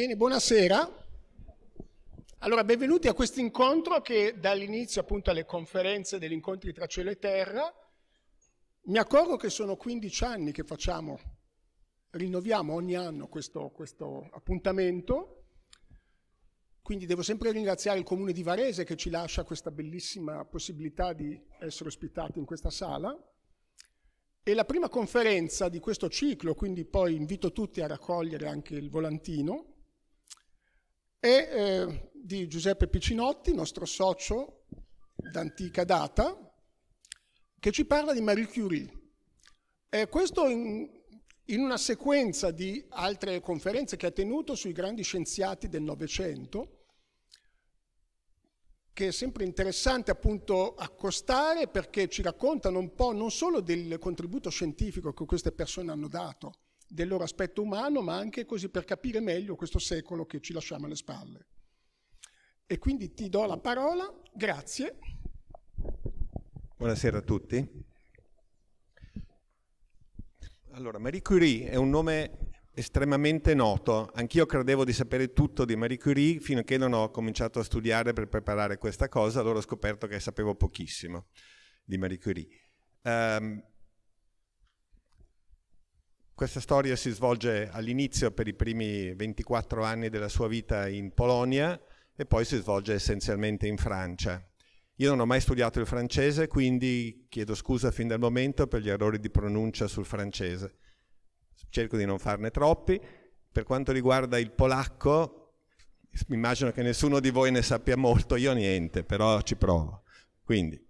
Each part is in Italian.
Bene, buonasera. Allora, benvenuti a questo incontro che dall'inizio appunto alle conferenze degli incontri tra cielo e terra. Mi accorgo che sono 15 anni che facciamo, rinnoviamo ogni anno questo, questo appuntamento, quindi devo sempre ringraziare il comune di Varese che ci lascia questa bellissima possibilità di essere ospitati in questa sala. E la prima conferenza di questo ciclo, quindi poi invito tutti a raccogliere anche il volantino, e eh, di Giuseppe Piccinotti, nostro socio d'antica data, che ci parla di Marie Curie. E questo in, in una sequenza di altre conferenze che ha tenuto sui grandi scienziati del Novecento, che è sempre interessante appunto accostare perché ci raccontano un po' non solo del contributo scientifico che queste persone hanno dato, del loro aspetto umano, ma anche così per capire meglio questo secolo che ci lasciamo alle spalle. E quindi ti do la parola, grazie. Buonasera a tutti. Allora, Marie Curie è un nome estremamente noto. Anch'io credevo di sapere tutto di Marie Curie fino a che non ho cominciato a studiare per preparare questa cosa, allora ho scoperto che sapevo pochissimo di Marie Curie. Um, questa storia si svolge all'inizio per i primi 24 anni della sua vita in Polonia e poi si svolge essenzialmente in Francia. Io non ho mai studiato il francese, quindi chiedo scusa fin dal momento per gli errori di pronuncia sul francese. Cerco di non farne troppi. Per quanto riguarda il polacco, immagino che nessuno di voi ne sappia molto, io niente, però ci provo. Quindi,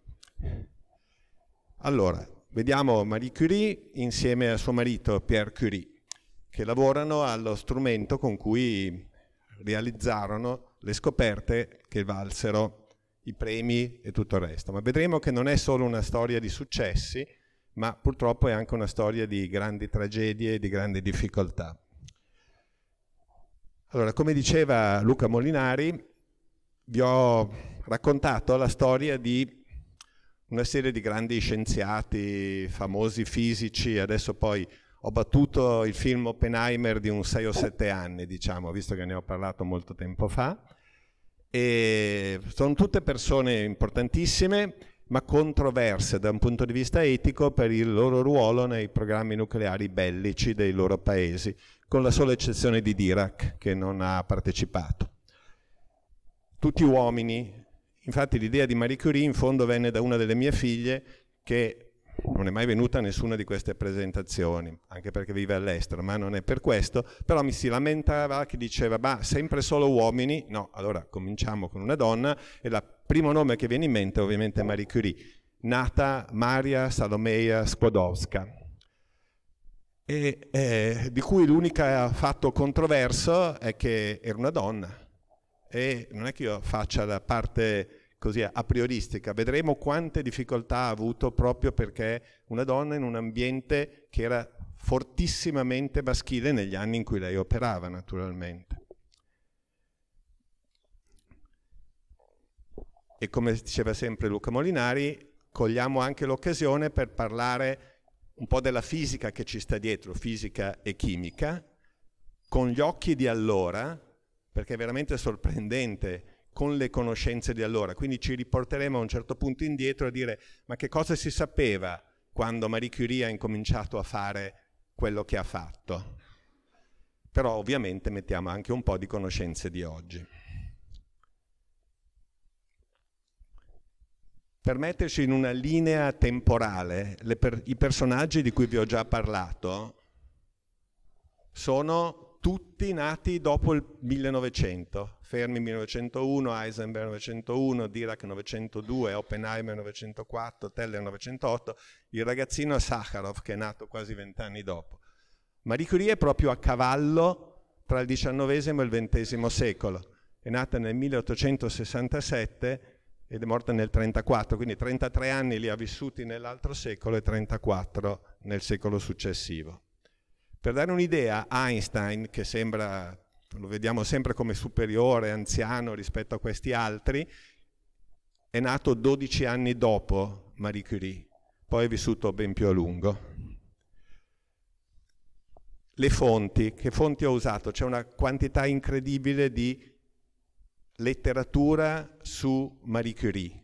allora, Vediamo Marie Curie insieme a suo marito Pierre Curie, che lavorano allo strumento con cui realizzarono le scoperte che valsero i premi e tutto il resto. Ma vedremo che non è solo una storia di successi, ma purtroppo è anche una storia di grandi tragedie e di grandi difficoltà. Allora, come diceva Luca Molinari, vi ho raccontato la storia di una serie di grandi scienziati, famosi fisici, adesso poi ho battuto il film Oppenheimer di un 6 o 7 anni, diciamo, visto che ne ho parlato molto tempo fa. E sono tutte persone importantissime, ma controverse da un punto di vista etico per il loro ruolo nei programmi nucleari bellici dei loro paesi, con la sola eccezione di Dirac, che non ha partecipato. Tutti uomini, Infatti l'idea di Marie Curie in fondo venne da una delle mie figlie che non è mai venuta a nessuna di queste presentazioni, anche perché vive all'estero, ma non è per questo, però mi si lamentava che diceva, ma sempre solo uomini? No, allora cominciamo con una donna e il primo nome che viene in mente è ovviamente Marie Curie, nata Maria Salomea Skłodowska. E, eh, di cui l'unico fatto controverso è che era una donna e non è che io faccia la parte così a prioristica, vedremo quante difficoltà ha avuto proprio perché una donna in un ambiente che era fortissimamente maschile negli anni in cui lei operava naturalmente. E come diceva sempre Luca Molinari, cogliamo anche l'occasione per parlare un po' della fisica che ci sta dietro, fisica e chimica, con gli occhi di allora, perché è veramente sorprendente con le conoscenze di allora. Quindi ci riporteremo a un certo punto indietro a dire ma che cosa si sapeva quando Marie Curie ha incominciato a fare quello che ha fatto. Però ovviamente mettiamo anche un po' di conoscenze di oggi. Per metterci in una linea temporale, per, i personaggi di cui vi ho già parlato sono tutti nati dopo il 1900, Fermi 1901, Heisenberg 1901, Dirac 1902, Oppenheimer 1904, Teller 1908, il ragazzino Sakharov che è nato quasi vent'anni dopo. Marie Curie è proprio a cavallo tra il XIX e il XX secolo, è nata nel 1867 ed è morta nel 1934, quindi 33 anni li ha vissuti nell'altro secolo e 34 nel secolo successivo. Per dare un'idea, Einstein, che sembra, lo vediamo sempre come superiore, anziano rispetto a questi altri, è nato 12 anni dopo Marie Curie, poi è vissuto ben più a lungo. Le fonti, che fonti ho usato? C'è una quantità incredibile di letteratura su Marie Curie,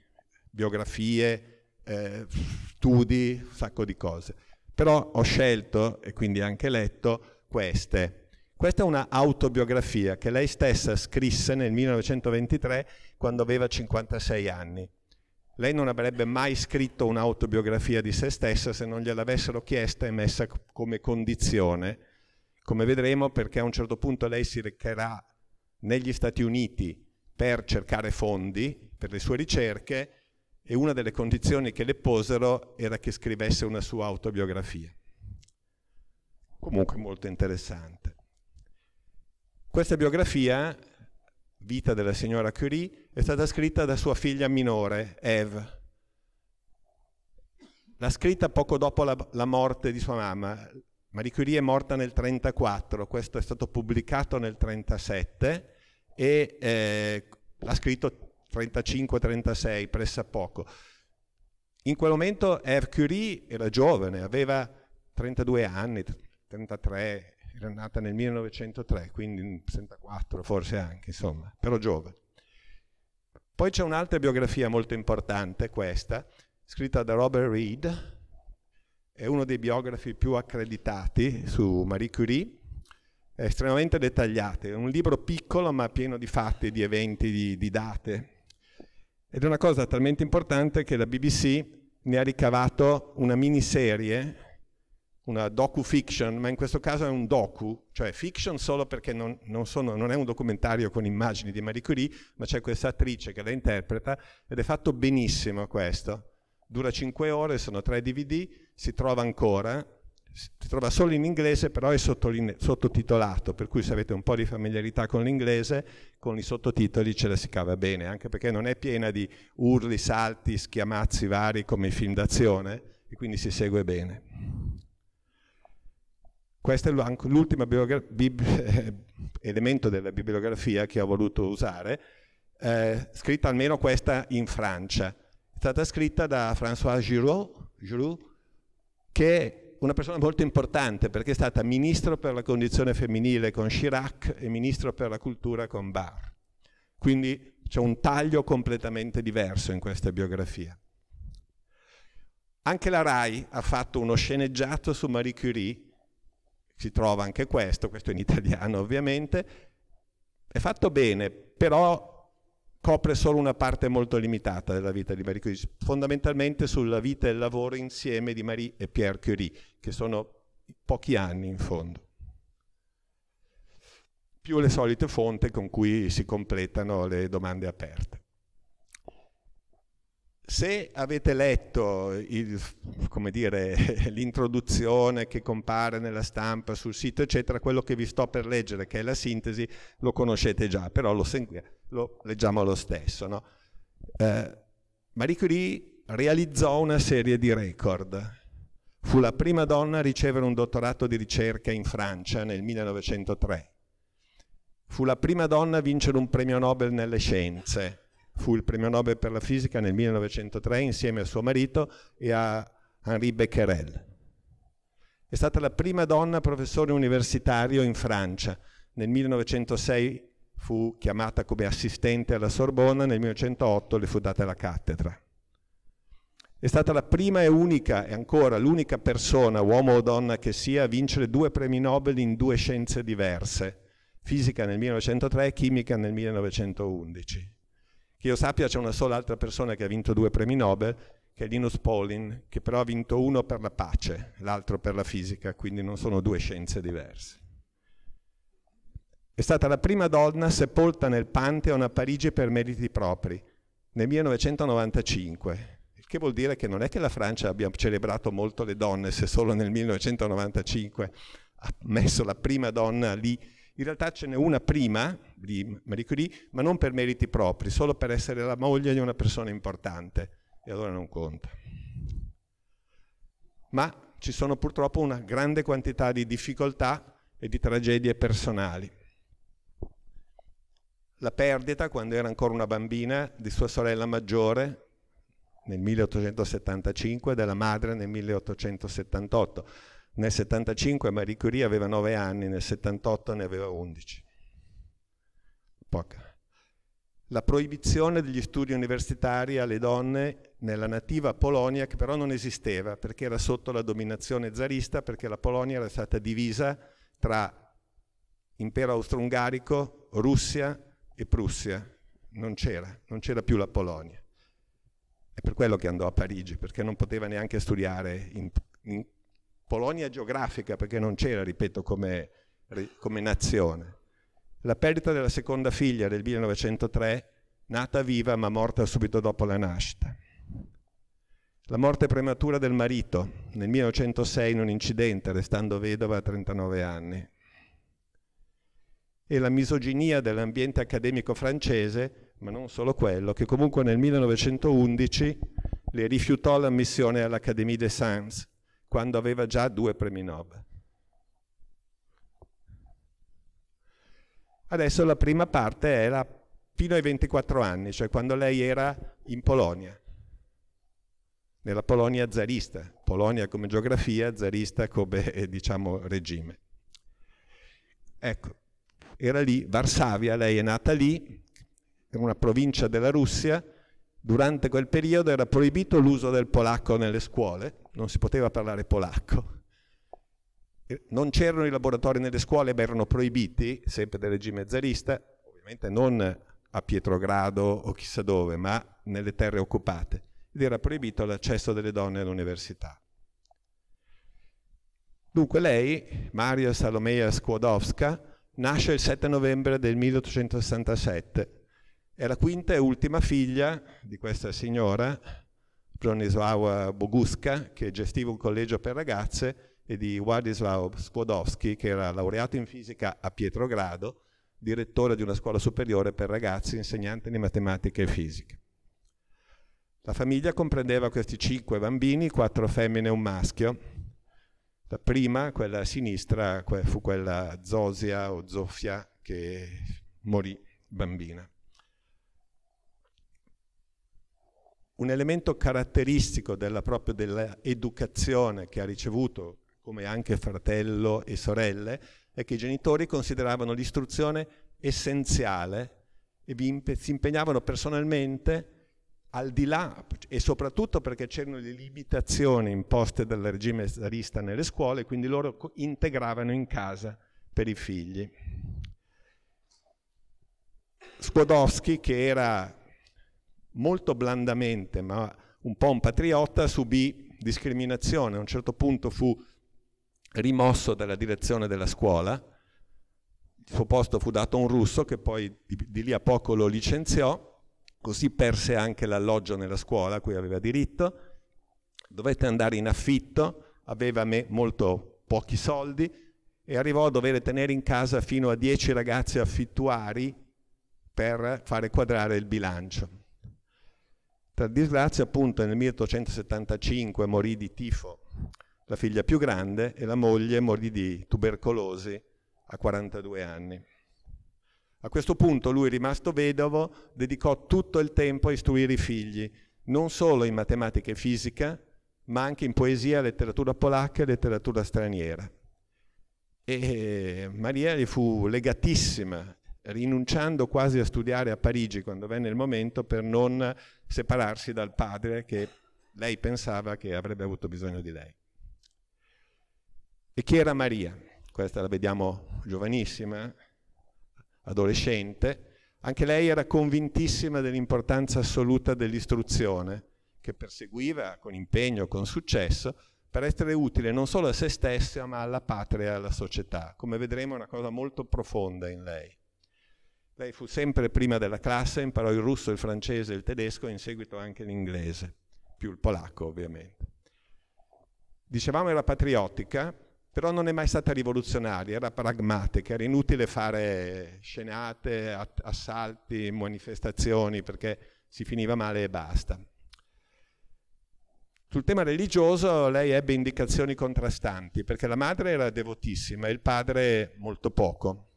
biografie, eh, studi, un sacco di cose. Però ho scelto, e quindi anche letto, queste. Questa è una autobiografia che lei stessa scrisse nel 1923 quando aveva 56 anni. Lei non avrebbe mai scritto un'autobiografia di se stessa se non gliel'avessero chiesta e messa come condizione, come vedremo perché a un certo punto lei si recherà negli Stati Uniti per cercare fondi per le sue ricerche e una delle condizioni che le posero era che scrivesse una sua autobiografia. Comunque molto interessante. Questa biografia, Vita della signora Curie, è stata scritta da sua figlia minore, Eve. L'ha scritta poco dopo la, la morte di sua mamma. Marie Curie è morta nel 1934, questo è stato pubblicato nel 1937 e eh, l'ha scritto 35-36, pressappoco. In quel momento Eve Curie era giovane, aveva 32 anni, 33, era nata nel 1903, quindi 64 forse anche, insomma, però giovane. Poi c'è un'altra biografia molto importante, questa, scritta da Robert Reed, è uno dei biografi più accreditati su Marie Curie, è estremamente dettagliate. È un libro piccolo ma pieno di fatti, di eventi, di, di date. Ed è una cosa talmente importante che la BBC ne ha ricavato una miniserie, una docu-fiction, ma in questo caso è un docu, cioè fiction solo perché non, non, sono, non è un documentario con immagini di Marie Curie, ma c'è questa attrice che la interpreta ed è fatto benissimo questo. Dura 5 ore, sono 3 DVD, si trova ancora, si trova solo in inglese, però è sottotitolato, per cui se avete un po' di familiarità con l'inglese, con i sottotitoli ce la si cava bene, anche perché non è piena di urli, salti, schiamazzi vari come i film d'azione, e quindi si segue bene. Questo è l'ultimo eh, elemento della bibliografia che ho voluto usare, eh, scritta almeno questa in Francia. È stata scritta da François Giraud, Giraud che una persona molto importante perché è stata ministro per la condizione femminile con Chirac e ministro per la cultura con Barr. Quindi c'è un taglio completamente diverso in questa biografia. Anche la RAI ha fatto uno sceneggiato su Marie Curie, si trova anche questo, questo in italiano ovviamente, è fatto bene, però copre solo una parte molto limitata della vita di Marie Curie, fondamentalmente sulla vita e il lavoro insieme di Marie e Pierre Curie, che sono pochi anni in fondo più le solite fonti con cui si completano le domande aperte. Se avete letto l'introduzione che compare nella stampa sul sito, eccetera, quello che vi sto per leggere, che è la sintesi, lo conoscete già, però lo, segu- lo leggiamo lo stesso. No? Eh, Marie Curie realizzò una serie di record. Fu la prima donna a ricevere un dottorato di ricerca in Francia nel 1903. Fu la prima donna a vincere un premio Nobel nelle scienze. Fu il premio Nobel per la fisica nel 1903 insieme a suo marito e a Henri Becquerel. È stata la prima donna professore universitario in Francia. Nel 1906 fu chiamata come assistente alla Sorbona, nel 1908 le fu data la cattedra. È stata la prima e unica, e ancora l'unica persona, uomo o donna che sia, a vincere due premi Nobel in due scienze diverse, fisica nel 1903 e chimica nel 1911. Che io sappia c'è una sola altra persona che ha vinto due premi Nobel, che è Linus Pauling, che però ha vinto uno per la pace, l'altro per la fisica, quindi non sono due scienze diverse. È stata la prima donna sepolta nel Pantheon a Parigi per meriti propri, nel 1995. Il che vuol dire che non è che la Francia abbia celebrato molto le donne se solo nel 1995 ha messo la prima donna lì. In realtà ce n'è una prima di Marie Curie, ma non per meriti propri, solo per essere la moglie di una persona importante. E allora non conta. Ma ci sono purtroppo una grande quantità di difficoltà e di tragedie personali la perdita, quando era ancora una bambina, di sua sorella maggiore nel 1875 e della madre nel 1878. Nel 75 Marie Curie aveva 9 anni, nel 78 ne aveva 11. Poca. La proibizione degli studi universitari alle donne nella nativa Polonia, che però non esisteva perché era sotto la dominazione zarista, perché la Polonia era stata divisa tra impero austro-ungarico, Russia e Prussia non c'era, non c'era più la Polonia. È per quello che andò a Parigi, perché non poteva neanche studiare in, in Polonia geografica, perché non c'era, ripeto, come, come nazione. La perdita della seconda figlia del 1903, nata viva ma morta subito dopo la nascita. La morte prematura del marito nel 1906 in un incidente, restando vedova a 39 anni e la misoginia dell'ambiente accademico francese, ma non solo quello, che comunque nel 1911 le rifiutò l'ammissione all'Académie des Sciences, quando aveva già due premi Nobel. Adesso la prima parte era fino ai 24 anni, cioè quando lei era in Polonia, nella Polonia zarista, Polonia come geografia, zarista come eh, diciamo regime. Ecco, era lì, Varsavia, lei è nata lì, era una provincia della Russia, durante quel periodo era proibito l'uso del polacco nelle scuole, non si poteva parlare polacco. Non c'erano i laboratori nelle scuole, ma erano proibiti, sempre del regime zarista, ovviamente non a Pietrogrado o chissà dove, ma nelle terre occupate. Ed era proibito l'accesso delle donne all'università. Dunque lei, Maria Salomea Skłodowska, Nasce il 7 novembre del 1867. È la quinta e ultima figlia di questa signora, Bronisława Boguska, che gestiva un collegio per ragazze, e di Władysław Skłodowski, che era laureato in fisica a Pietrogrado, direttore di una scuola superiore per ragazzi, insegnante di matematica e fisica. La famiglia comprendeva questi cinque bambini, quattro femmine e un maschio, la prima, quella a sinistra, fu quella Zosia o Zofia che morì bambina. Un elemento caratteristico della, proprio dell'educazione che ha ricevuto, come anche fratello e sorelle, è che i genitori consideravano l'istruzione essenziale e si impegnavano personalmente al di là, e soprattutto perché c'erano le limitazioni imposte dal regime zarista nelle scuole, quindi loro integravano in casa per i figli. Skłodowski, che era molto blandamente, ma un po' un patriota, subì discriminazione. A un certo punto fu rimosso dalla direzione della scuola, il suo posto fu dato a un russo che poi di, di lì a poco lo licenziò così perse anche l'alloggio nella scuola a cui aveva diritto, dovette andare in affitto, aveva molto pochi soldi e arrivò a dover tenere in casa fino a 10 ragazzi affittuari per fare quadrare il bilancio. Tra disgrazia, appunto, nel 1875 morì di tifo la figlia più grande e la moglie morì di tubercolosi a 42 anni. A questo punto lui, rimasto vedovo, dedicò tutto il tempo a istruire i figli, non solo in matematica e fisica, ma anche in poesia, letteratura polacca e letteratura straniera. E eh, Maria gli fu legatissima, rinunciando quasi a studiare a Parigi quando venne il momento per non separarsi dal padre che lei pensava che avrebbe avuto bisogno di lei. E chi era Maria? Questa la vediamo giovanissima, adolescente, anche lei era convintissima dell'importanza assoluta dell'istruzione, che perseguiva con impegno, con successo, per essere utile non solo a se stessa, ma alla patria e alla società. Come vedremo è una cosa molto profonda in lei. Lei fu sempre prima della classe, imparò il russo, il francese, il tedesco e in seguito anche l'inglese, più il polacco ovviamente. Dicevamo era patriottica, però non è mai stata rivoluzionaria, era pragmatica, era inutile fare scenate, assalti, manifestazioni, perché si finiva male e basta. Sul tema religioso lei ebbe indicazioni contrastanti, perché la madre era devotissima e il padre molto poco.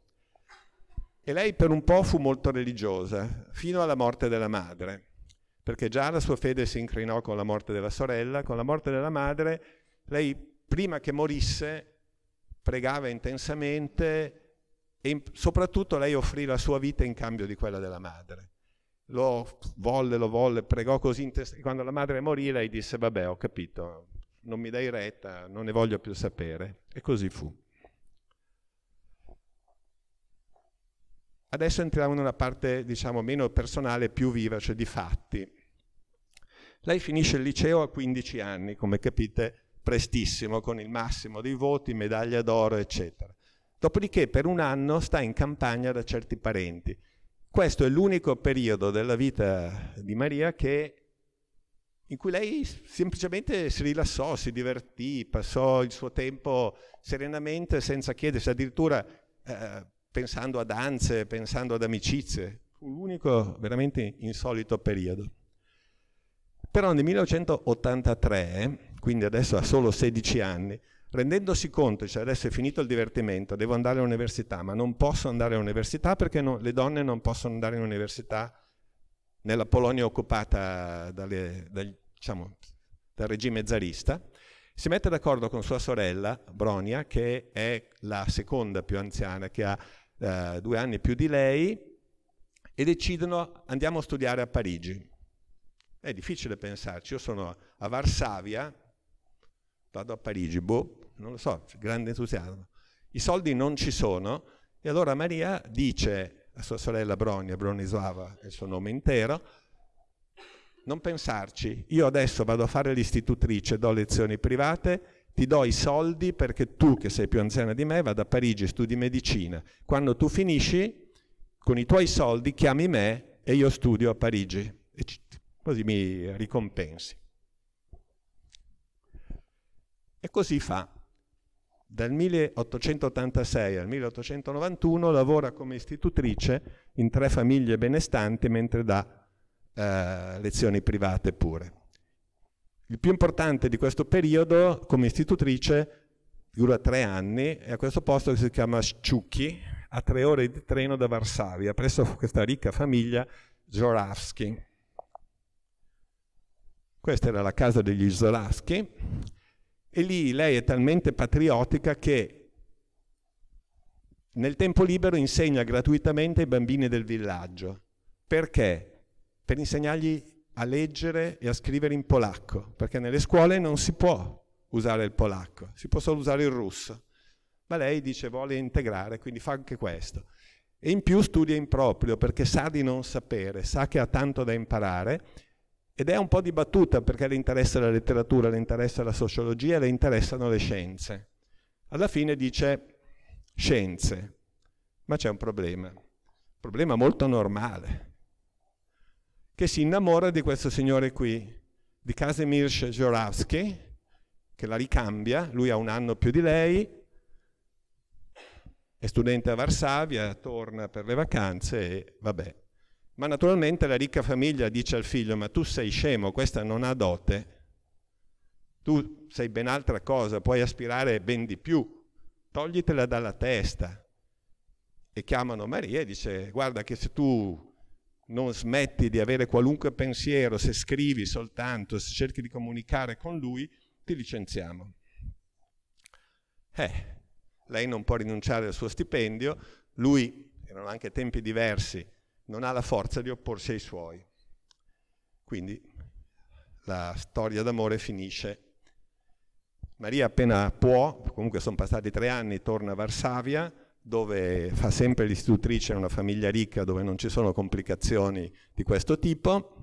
E lei per un po' fu molto religiosa, fino alla morte della madre, perché già la sua fede si incrinò con la morte della sorella, con la morte della madre lei prima che morisse pregava intensamente e soprattutto lei offrì la sua vita in cambio di quella della madre. Lo volle, lo volle, pregò così intensamente. Quando la madre morì lei disse, vabbè, ho capito, non mi dai retta, non ne voglio più sapere. E così fu. Adesso entriamo in una parte, diciamo, meno personale, più viva, cioè di fatti. Lei finisce il liceo a 15 anni, come capite, prestissimo con il massimo dei voti, medaglia d'oro, eccetera. Dopodiché per un anno sta in campagna da certi parenti. Questo è l'unico periodo della vita di Maria che, in cui lei semplicemente si rilassò, si divertì, passò il suo tempo serenamente senza chiedersi, addirittura eh, pensando a danze, pensando ad amicizie. Fu l'unico veramente insolito periodo. Però nel 1983 quindi adesso ha solo 16 anni, rendendosi conto, cioè adesso è finito il divertimento, devo andare all'università, ma non posso andare all'università perché no, le donne non possono andare all'università nella Polonia occupata dalle, dal, diciamo, dal regime zarista, si mette d'accordo con sua sorella Bronia, che è la seconda più anziana, che ha eh, due anni più di lei, e decidono andiamo a studiare a Parigi. È difficile pensarci, io sono a Varsavia, vado a Parigi, boh, non lo so, grande entusiasmo. I soldi non ci sono e allora Maria dice a sua sorella Bronia, Bronislava è il suo nome intero, non pensarci, io adesso vado a fare l'istitutrice, do lezioni private, ti do i soldi perché tu che sei più anziana di me vada a Parigi, e studi medicina. Quando tu finisci, con i tuoi soldi chiami me e io studio a Parigi. E così mi ricompensi. E così fa. Dal 1886 al 1891 lavora come istitutrice in tre famiglie benestanti mentre dà eh, lezioni private pure. Il più importante di questo periodo come istitutrice dura tre anni e a questo posto che si chiama Sciucchi, a tre ore di treno da Varsavia, presso questa ricca famiglia Zorawski. Questa era la casa degli Zorawski e lì lei è talmente patriottica che nel tempo libero insegna gratuitamente ai bambini del villaggio. Perché? Per insegnargli a leggere e a scrivere in polacco, perché nelle scuole non si può usare il polacco, si può solo usare il russo. Ma lei dice vuole integrare, quindi fa anche questo. E in più studia in proprio, perché sa di non sapere, sa che ha tanto da imparare ed è un po' dibattuta perché le interessa la letteratura, le interessa la sociologia, le interessano le scienze. Alla fine dice scienze, ma c'è un problema, un problema molto normale, che si innamora di questo signore qui, di Kazimierz Jorawski, che la ricambia, lui ha un anno più di lei, è studente a Varsavia, torna per le vacanze e vabbè, ma naturalmente la ricca famiglia dice al figlio, ma tu sei scemo, questa non ha dote, tu sei ben altra cosa, puoi aspirare ben di più, toglitela dalla testa. E chiamano Maria e dice, guarda che se tu non smetti di avere qualunque pensiero, se scrivi soltanto, se cerchi di comunicare con lui, ti licenziamo. Eh, lei non può rinunciare al suo stipendio, lui, erano anche tempi diversi, non ha la forza di opporsi ai suoi. Quindi la storia d'amore finisce. Maria appena può, comunque sono passati tre anni, torna a Varsavia, dove fa sempre l'istitutrice in una famiglia ricca, dove non ci sono complicazioni di questo tipo.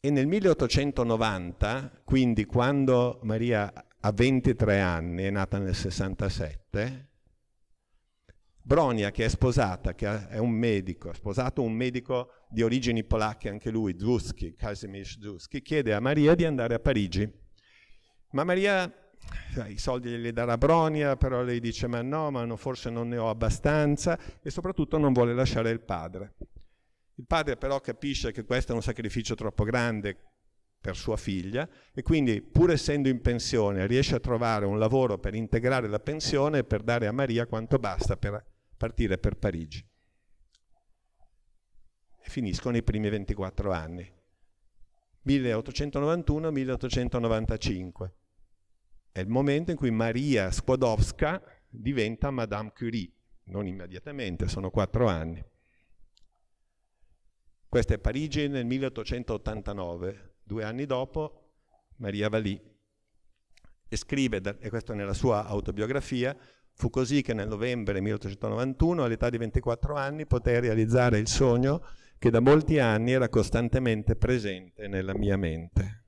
E nel 1890, quindi quando Maria ha 23 anni, è nata nel 67, Bronia, che è sposata, che è un medico, ha sposato un medico di origini polacche anche lui, Dusky, Kazimierz Dusky, chiede a Maria di andare a Parigi. Ma Maria i soldi li darà Bronia, però lei dice ma no, ma no, forse non ne ho abbastanza e soprattutto non vuole lasciare il padre. Il padre però capisce che questo è un sacrificio troppo grande per sua figlia e quindi pur essendo in pensione riesce a trovare un lavoro per integrare la pensione e per dare a Maria quanto basta per partire per Parigi. E finiscono i primi 24 anni. 1891-1895 è il momento in cui Maria Skłodowska diventa Madame Curie, non immediatamente, sono quattro anni. Questa è Parigi nel 1889, due anni dopo Maria Valì e scrive, e questo nella sua autobiografia, Fu così che nel novembre 1891, all'età di 24 anni, potei realizzare il sogno che da molti anni era costantemente presente nella mia mente.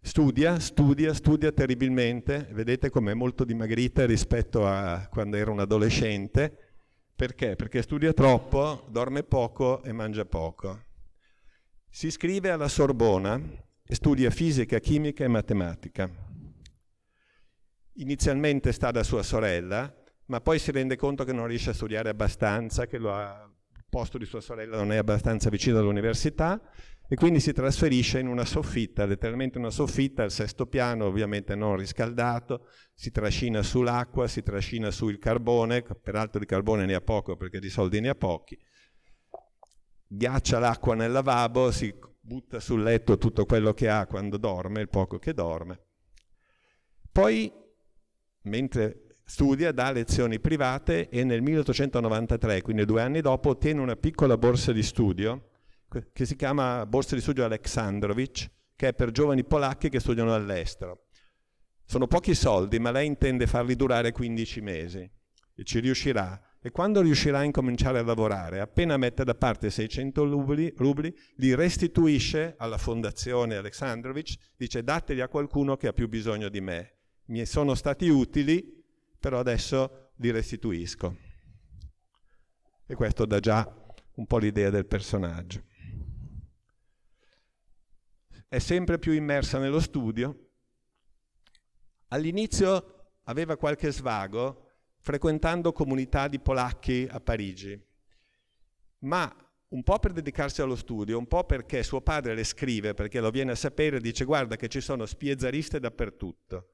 Studia, studia, studia terribilmente, vedete com'è molto dimagrita rispetto a quando era un adolescente, perché? Perché studia troppo, dorme poco e mangia poco. Si iscrive alla Sorbona, e studia fisica, chimica e matematica Inizialmente sta da sua sorella, ma poi si rende conto che non riesce a studiare abbastanza, che ha, il posto di sua sorella non è abbastanza vicino all'università e quindi si trasferisce in una soffitta, letteralmente una soffitta al sesto piano, ovviamente non riscaldato, si trascina sull'acqua, si trascina sul carbone, peraltro di carbone ne ha poco perché di soldi ne ha pochi, ghiaccia l'acqua nel lavabo, si butta sul letto tutto quello che ha quando dorme, il poco che dorme. Poi mentre studia, dà lezioni private e nel 1893, quindi due anni dopo, ottiene una piccola borsa di studio che si chiama Borsa di Studio Aleksandrovich, che è per giovani polacchi che studiano all'estero. Sono pochi soldi, ma lei intende farli durare 15 mesi e ci riuscirà. E quando riuscirà a incominciare a lavorare, appena mette da parte 600 rubli, rubli li restituisce alla fondazione Aleksandrovich, dice dateli a qualcuno che ha più bisogno di me mi sono stati utili, però adesso li restituisco. E questo dà già un po' l'idea del personaggio. È sempre più immersa nello studio. All'inizio aveva qualche svago frequentando comunità di polacchi a Parigi, ma un po' per dedicarsi allo studio, un po' perché suo padre le scrive, perché lo viene a sapere, dice guarda che ci sono spiazzariste dappertutto.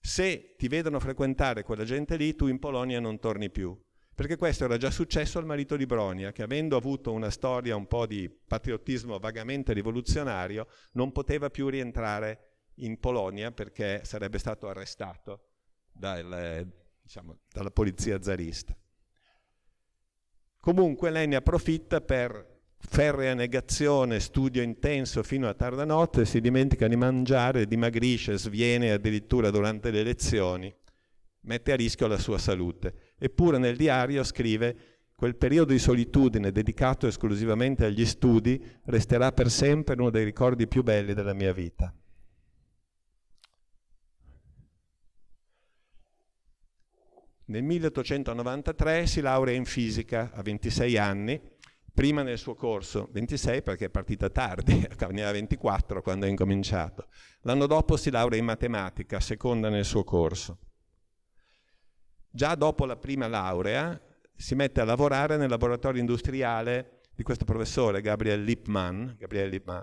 Se ti vedono frequentare quella gente lì, tu in Polonia non torni più. Perché questo era già successo al marito di Bronia, che avendo avuto una storia un po' di patriottismo vagamente rivoluzionario, non poteva più rientrare in Polonia perché sarebbe stato arrestato dal, diciamo, dalla polizia zarista. Comunque lei ne approfitta per ferrea negazione, studio intenso fino a tarda notte, si dimentica di mangiare, dimagrisce, sviene addirittura durante le lezioni, mette a rischio la sua salute. Eppure nel diario scrive quel periodo di solitudine dedicato esclusivamente agli studi resterà per sempre uno dei ricordi più belli della mia vita. Nel 1893 si laurea in fisica a 26 anni prima nel suo corso, 26 perché è partita tardi, ne era 24 quando ha incominciato. L'anno dopo si laurea in matematica, seconda nel suo corso. Già dopo la prima laurea si mette a lavorare nel laboratorio industriale di questo professore, Gabriel Lippmann, Gabriel Lippmann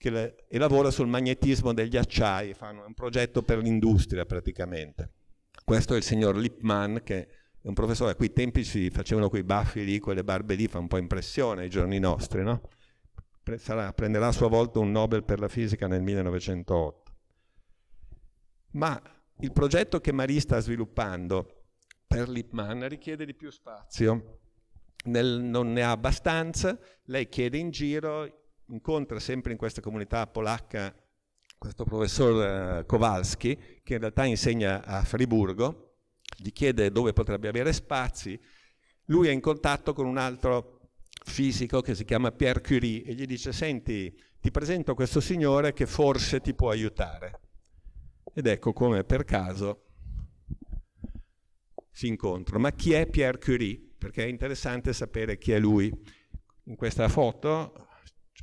le, e lavora sul magnetismo degli acciai, fanno un progetto per l'industria praticamente. Questo è il signor Lippmann che un professore, a cui i tempi si facevano quei baffi lì, quelle barbe lì, fa un po' impressione ai giorni nostri, no? Sarà, prenderà a sua volta un Nobel per la fisica nel 1908. Ma il progetto che Marie sta sviluppando per Lippmann richiede di più spazio, nel, non ne ha abbastanza, lei chiede in giro, incontra sempre in questa comunità polacca questo professor eh, Kowalski, che in realtà insegna a Friburgo, gli chiede dove potrebbe avere spazi, lui è in contatto con un altro fisico che si chiama Pierre Curie e gli dice senti ti presento questo signore che forse ti può aiutare ed ecco come per caso si incontrano ma chi è Pierre Curie? perché è interessante sapere chi è lui in questa foto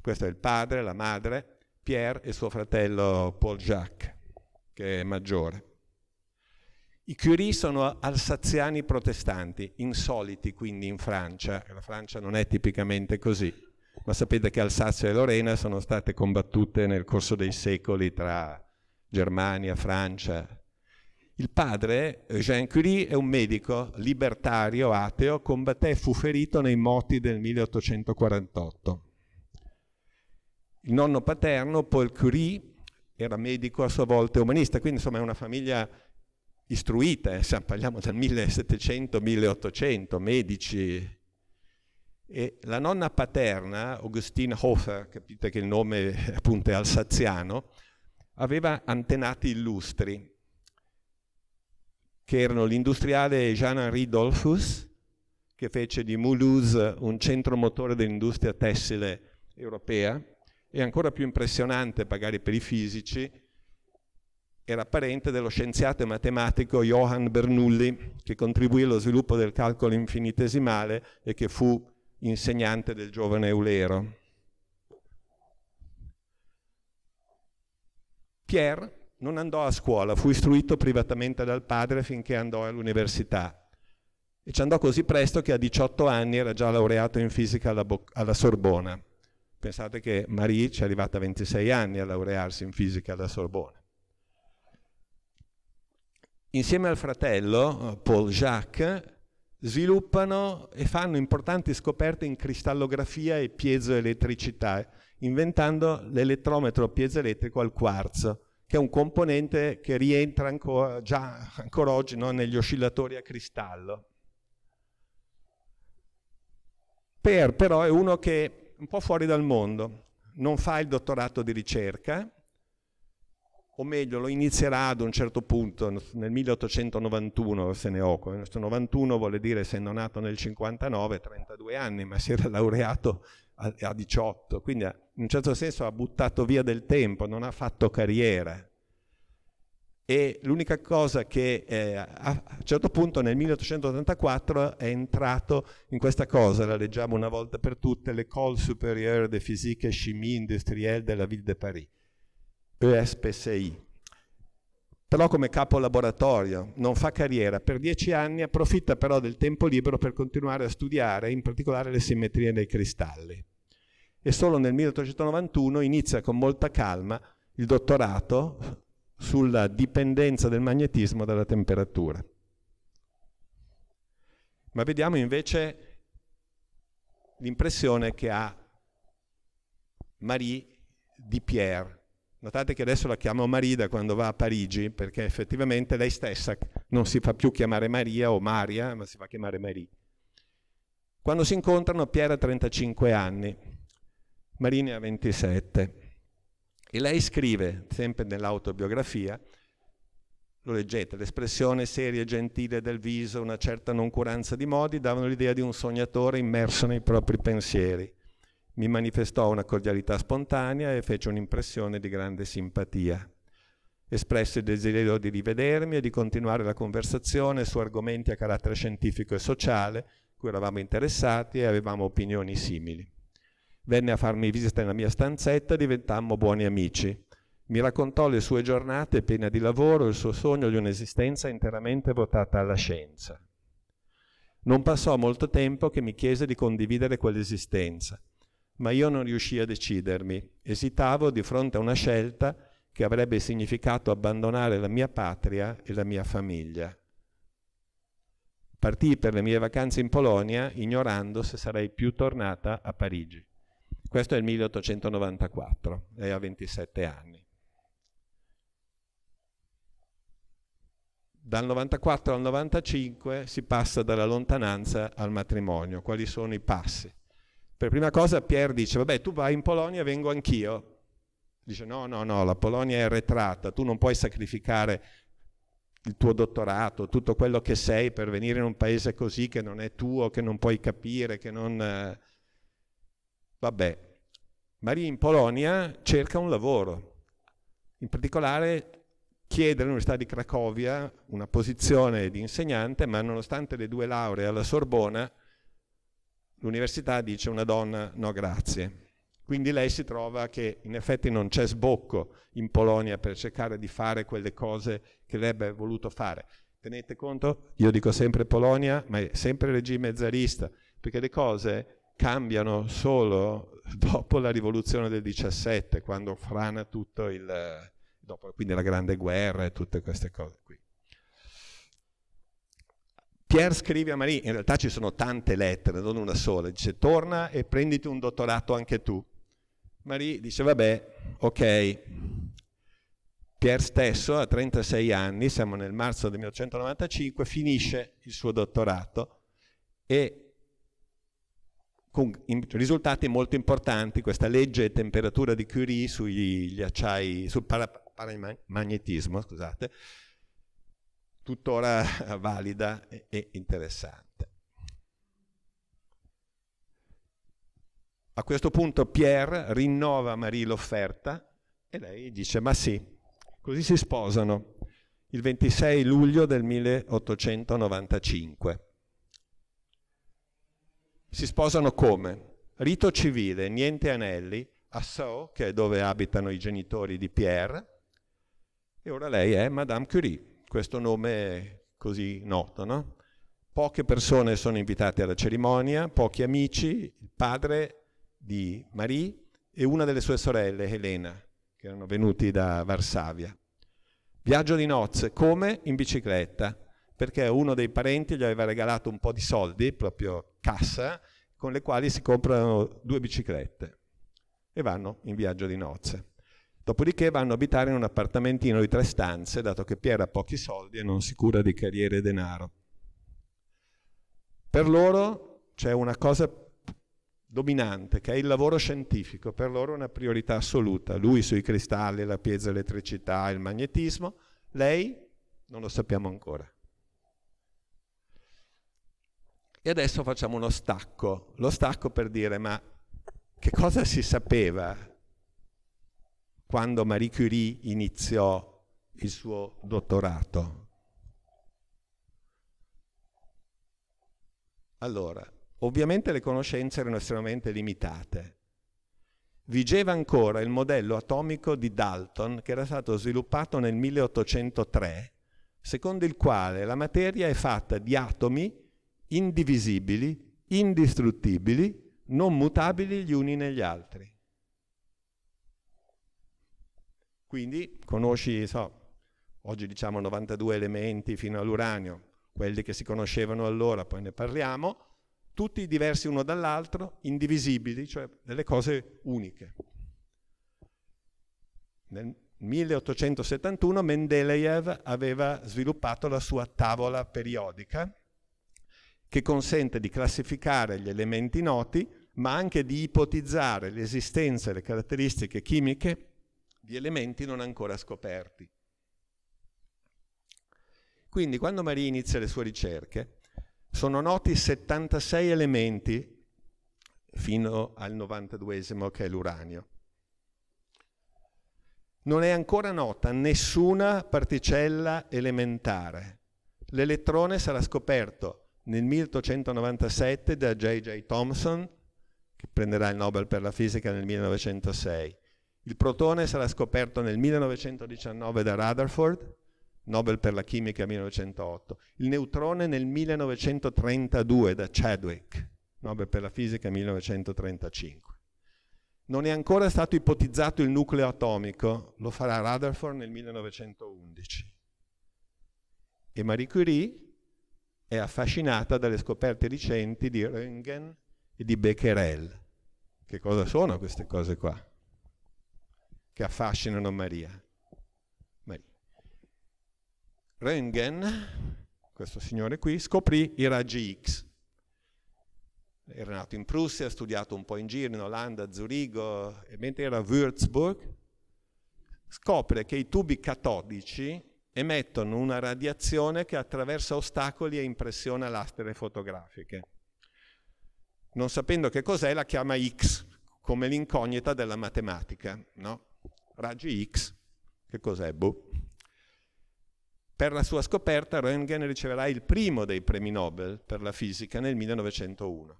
questo è il padre, la madre Pierre e suo fratello Paul Jacques che è maggiore i Curie sono alsaziani protestanti, insoliti quindi in Francia, la Francia non è tipicamente così, ma sapete che Alsazia e Lorena sono state combattute nel corso dei secoli tra Germania, Francia. Il padre, Jean Curie, è un medico libertario, ateo, combatté e fu ferito nei moti del 1848. Il nonno paterno, Paul Curie, era medico a sua volta umanista, quindi insomma è una famiglia istruite, eh, parliamo del 1700-1800, medici. E la nonna paterna, Augustine Hofer, capite che il nome appunto è alsaziano, aveva antenati illustri, che erano l'industriale Jean-Henri Dolfus, che fece di Mulhouse un centro motore dell'industria tessile europea, e ancora più impressionante magari per i fisici, era parente dello scienziato e matematico Johann Bernoulli, che contribuì allo sviluppo del calcolo infinitesimale e che fu insegnante del giovane Eulero. Pierre non andò a scuola, fu istruito privatamente dal padre finché andò all'università. E ci andò così presto che a 18 anni era già laureato in fisica alla, Bo alla Sorbona. Pensate che Marie ci è arrivata a 26 anni a laurearsi in fisica alla Sorbona insieme al fratello eh, Paul Jacques, sviluppano e fanno importanti scoperte in cristallografia e piezoelettricità, inventando l'elettrometro piezoelettrico al quarzo, che è un componente che rientra ancora, già, ancora oggi no, negli oscillatori a cristallo. Per però è uno che è un po' fuori dal mondo, non fa il dottorato di ricerca, o meglio lo inizierà ad un certo punto, nel 1891 se ne occupa, eh. 91 vuole dire essendo nato nel 59, 32 anni, ma si era laureato a, a 18, quindi eh, in un certo senso ha buttato via del tempo, non ha fatto carriera. E l'unica cosa che eh, a un certo punto nel 1884 è entrato in questa cosa, la leggiamo una volta per tutte, l'École supérieure de physique et chimie industrielle de la Ville de Paris ESPSI, però come capo laboratorio, non fa carriera, per dieci anni approfitta però del tempo libero per continuare a studiare, in particolare le simmetrie dei cristalli. E solo nel 1891 inizia con molta calma il dottorato sulla dipendenza del magnetismo dalla temperatura. Ma vediamo invece l'impressione che ha Marie di Pierre Notate che adesso la chiamo Marida quando va a Parigi, perché effettivamente lei stessa non si fa più chiamare Maria o Maria, ma si fa chiamare Marie. Quando si incontrano Piera ha 35 anni, Marini ha 27. E lei scrive, sempre nell'autobiografia, lo leggete, l'espressione seria e gentile del viso, una certa noncuranza di modi davano l'idea di un sognatore immerso nei propri pensieri. Mi manifestò una cordialità spontanea e fece un'impressione di grande simpatia. Espresse il desiderio di rivedermi e di continuare la conversazione su argomenti a carattere scientifico e sociale, cui eravamo interessati e avevamo opinioni simili. Venne a farmi visita nella mia stanzetta e diventammo buoni amici. Mi raccontò le sue giornate piene di lavoro e il suo sogno di un'esistenza interamente votata alla scienza. Non passò molto tempo che mi chiese di condividere quell'esistenza ma io non riuscii a decidermi, esitavo di fronte a una scelta che avrebbe significato abbandonare la mia patria e la mia famiglia. Partii per le mie vacanze in Polonia ignorando se sarei più tornata a Parigi. Questo è il 1894, lei ha 27 anni. Dal 94 al 95 si passa dalla lontananza al matrimonio. Quali sono i passi? Per prima cosa Pier dice, vabbè tu vai in Polonia, vengo anch'io. Dice, no, no, no, la Polonia è arretrata, tu non puoi sacrificare il tuo dottorato, tutto quello che sei per venire in un paese così che non è tuo, che non puoi capire, che non... Eh. Vabbè, Maria in Polonia cerca un lavoro, in particolare chiede all'Università di Cracovia una posizione di insegnante, ma nonostante le due lauree alla Sorbona L'università dice una donna no grazie. Quindi lei si trova che in effetti non c'è sbocco in Polonia per cercare di fare quelle cose che avrebbe voluto fare. Tenete conto, io dico sempre Polonia, ma è sempre regime zarista, perché le cose cambiano solo dopo la rivoluzione del 17, quando frana tutto il... Dopo, quindi la grande guerra e tutte queste cose. Pierre scrive a Marie, in realtà ci sono tante lettere, non una sola, dice torna e prenditi un dottorato anche tu. Marie dice vabbè, ok. Pierre stesso a 36 anni, siamo nel marzo del 1995, finisce il suo dottorato e con risultati molto importanti, questa legge e temperatura di Curie sugli acciai, sul paramagnetismo, scusate, tuttora valida e interessante. A questo punto Pierre rinnova a Marie l'offerta e lei dice ma sì, così si sposano il 26 luglio del 1895. Si sposano come? Rito civile, niente anelli, a Sceaux, che è dove abitano i genitori di Pierre, e ora lei è Madame Curie questo nome così noto. No? Poche persone sono invitate alla cerimonia, pochi amici, il padre di Marie e una delle sue sorelle, Elena, che erano venuti da Varsavia. Viaggio di nozze, come? In bicicletta, perché uno dei parenti gli aveva regalato un po' di soldi, proprio cassa, con le quali si comprano due biciclette e vanno in viaggio di nozze. Dopodiché vanno a abitare in un appartamentino di tre stanze, dato che Pier ha pochi soldi e non si cura di carriere e denaro. Per loro c'è una cosa dominante, che è il lavoro scientifico, per loro è una priorità assoluta. Lui sui cristalli, la piezoelettricità, il magnetismo, lei non lo sappiamo ancora. E adesso facciamo uno stacco, lo stacco per dire ma che cosa si sapeva quando Marie Curie iniziò il suo dottorato. Allora, ovviamente le conoscenze erano estremamente limitate. Vigeva ancora il modello atomico di Dalton che era stato sviluppato nel 1803, secondo il quale la materia è fatta di atomi indivisibili, indistruttibili, non mutabili gli uni negli altri. Quindi conosci, so, oggi diciamo 92 elementi fino all'uranio, quelli che si conoscevano allora, poi ne parliamo, tutti diversi uno dall'altro, indivisibili, cioè delle cose uniche. Nel 1871 Mendeleev aveva sviluppato la sua tavola periodica che consente di classificare gli elementi noti, ma anche di ipotizzare l'esistenza e le caratteristiche chimiche di elementi non ancora scoperti. Quindi quando Marie inizia le sue ricerche sono noti 76 elementi fino al 92 che è l'uranio. Non è ancora nota nessuna particella elementare. L'elettrone sarà scoperto nel 1897 da J.J. Thomson, che prenderà il Nobel per la fisica nel 1906. Il protone sarà scoperto nel 1919 da Rutherford, Nobel per la chimica 1908, il neutrone nel 1932 da Chadwick, Nobel per la fisica 1935. Non è ancora stato ipotizzato il nucleo atomico, lo farà Rutherford nel 1911. E Marie Curie è affascinata dalle scoperte recenti di Röntgen e di Becquerel. Che cosa sono queste cose qua? che affascinano Maria. Maria. Röntgen, questo signore qui, scoprì i raggi X. Era nato in Prussia, ha studiato un po' in giro, in Olanda, a Zurigo, e mentre era a Würzburg, scopre che i tubi catodici emettono una radiazione che attraversa ostacoli e impressiona lastre fotografiche. Non sapendo che cos'è, la chiama X, come l'incognita della matematica, no? raggi X, che cos'è? Boh. Per la sua scoperta Röntgen riceverà il primo dei premi Nobel per la fisica nel 1901.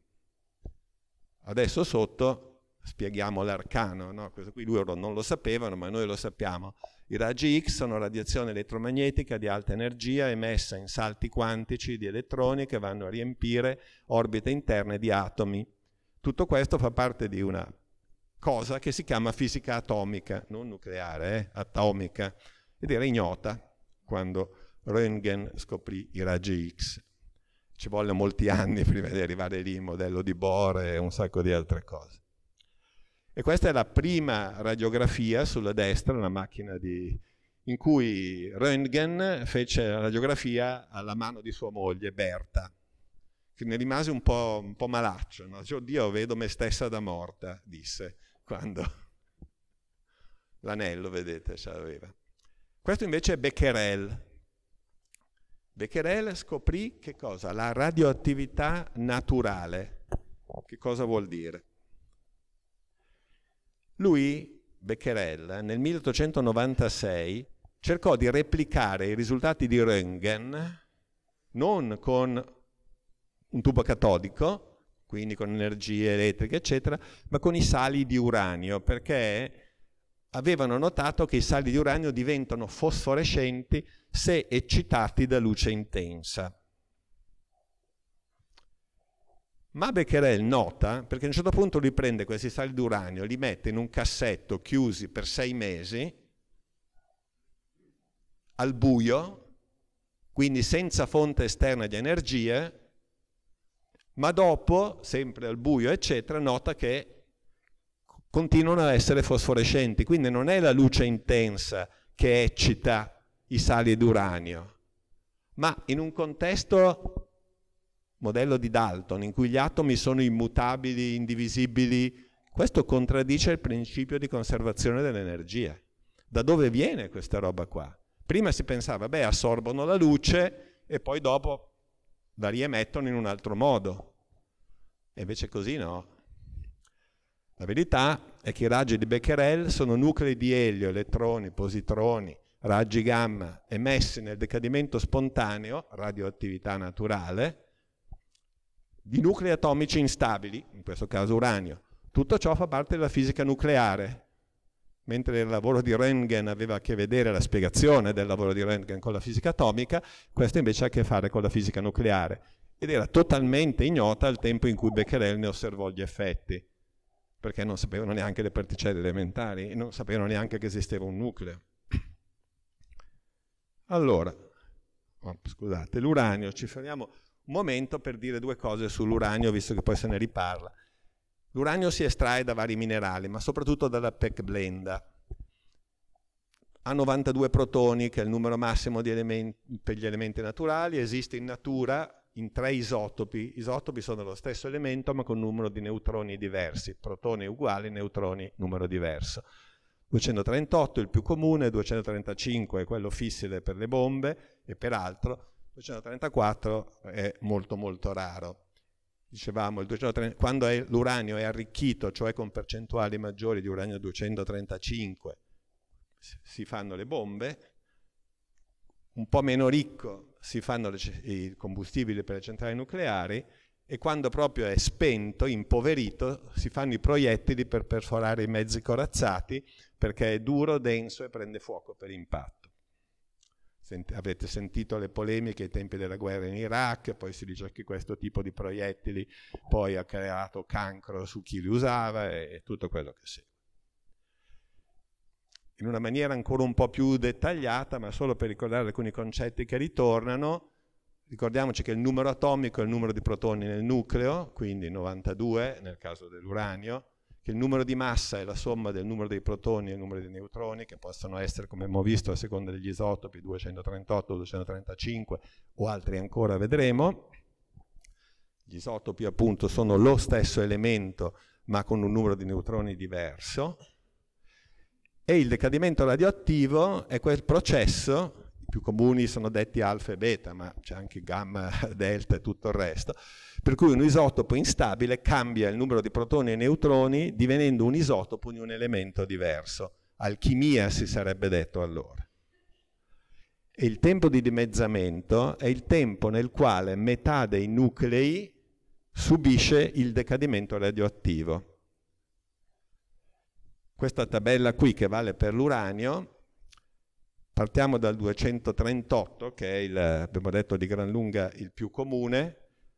Adesso sotto spieghiamo l'arcano, no? questo qui loro non lo sapevano ma noi lo sappiamo. I raggi X sono radiazione elettromagnetica di alta energia emessa in salti quantici di elettroni che vanno a riempire orbite interne di atomi. Tutto questo fa parte di una cosa che si chiama fisica atomica, non nucleare, eh, atomica, ed era ignota quando Röntgen scoprì i raggi X. Ci volle molti anni prima di arrivare lì, il modello di Bohr e un sacco di altre cose. E questa è la prima radiografia sulla destra, una macchina di, in cui Röntgen fece la radiografia alla mano di sua moglie, Berta, che ne rimase un po', un po malaccio. No? Cioè, Dio, vedo me stessa da morta, disse quando l'anello, vedete, ce l'aveva. Questo invece è Becquerel. Becquerel scoprì che cosa? La radioattività naturale. Che cosa vuol dire? Lui, Becquerel, nel 1896 cercò di replicare i risultati di Röntgen non con un tubo catodico, quindi con energie elettriche, eccetera, ma con i sali di uranio, perché avevano notato che i sali di uranio diventano fosforescenti se eccitati da luce intensa. Ma Becquerel nota, perché a un certo punto lui prende questi sali d'uranio, li mette in un cassetto chiusi per sei mesi, al buio, quindi senza fonte esterna di energie, ma dopo, sempre al buio, eccetera, nota che continuano a essere fosforescenti, quindi non è la luce intensa che eccita i sali d'uranio, ma in un contesto modello di Dalton, in cui gli atomi sono immutabili, indivisibili, questo contraddice il principio di conservazione dell'energia. Da dove viene questa roba qua? Prima si pensava, beh, assorbono la luce e poi dopo la riemettono in un altro modo. E invece così no. La verità è che i raggi di Becquerel sono nuclei di elio, elettroni, positroni, raggi gamma emessi nel decadimento spontaneo, radioattività naturale, di nuclei atomici instabili, in questo caso uranio. Tutto ciò fa parte della fisica nucleare, mentre il lavoro di Röntgen aveva a che vedere la spiegazione del lavoro di Röntgen con la fisica atomica, questo invece ha a che fare con la fisica nucleare ed era totalmente ignota al tempo in cui Becquerel ne osservò gli effetti, perché non sapevano neanche le particelle elementari, non sapevano neanche che esisteva un nucleo. Allora, oh, scusate, l'uranio, ci fermiamo un momento per dire due cose sull'uranio, visto che poi se ne riparla. L'uranio si estrae da vari minerali, ma soprattutto dalla pecblenda. Ha 92 protoni, che è il numero massimo elementi, per gli elementi naturali, esiste in natura in tre isotopi. Isotopi sono lo stesso elemento, ma con numero di neutroni diversi. Protoni uguali, neutroni numero diverso. 238 è il più comune, 235 è quello fissile per le bombe e peraltro 234 è molto molto raro dicevamo, il quando è, l'uranio è arricchito, cioè con percentuali maggiori di uranio 235, si fanno le bombe, un po' meno ricco si fanno le, i combustibili per le centrali nucleari e quando proprio è spento, impoverito, si fanno i proiettili per perforare i mezzi corazzati perché è duro, denso e prende fuoco per impatto. Sent- avete sentito le polemiche ai tempi della guerra in Iraq, poi si dice che questo tipo di proiettili poi ha creato cancro su chi li usava e, e tutto quello che segue. In una maniera ancora un po' più dettagliata, ma solo per ricordare alcuni concetti che ritornano, Ricordiamoci che il numero atomico è il numero di protoni nel nucleo, quindi 92 nel caso dell'uranio, che il numero di massa è la somma del numero dei protoni e il numero dei neutroni, che possono essere, come abbiamo visto, a seconda degli isotopi 238, 235 o altri ancora vedremo. Gli isotopi appunto sono lo stesso elemento ma con un numero di neutroni diverso e il decadimento radioattivo è quel processo i più comuni sono detti alfa e beta, ma c'è anche gamma, delta e tutto il resto, per cui un isotopo instabile cambia il numero di protoni e neutroni divenendo un isotopo di un elemento diverso. Alchimia si sarebbe detto allora. E il tempo di dimezzamento è il tempo nel quale metà dei nuclei subisce il decadimento radioattivo. Questa tabella qui che vale per l'uranio Partiamo dal 238, che è, il, abbiamo detto, di gran lunga il più comune,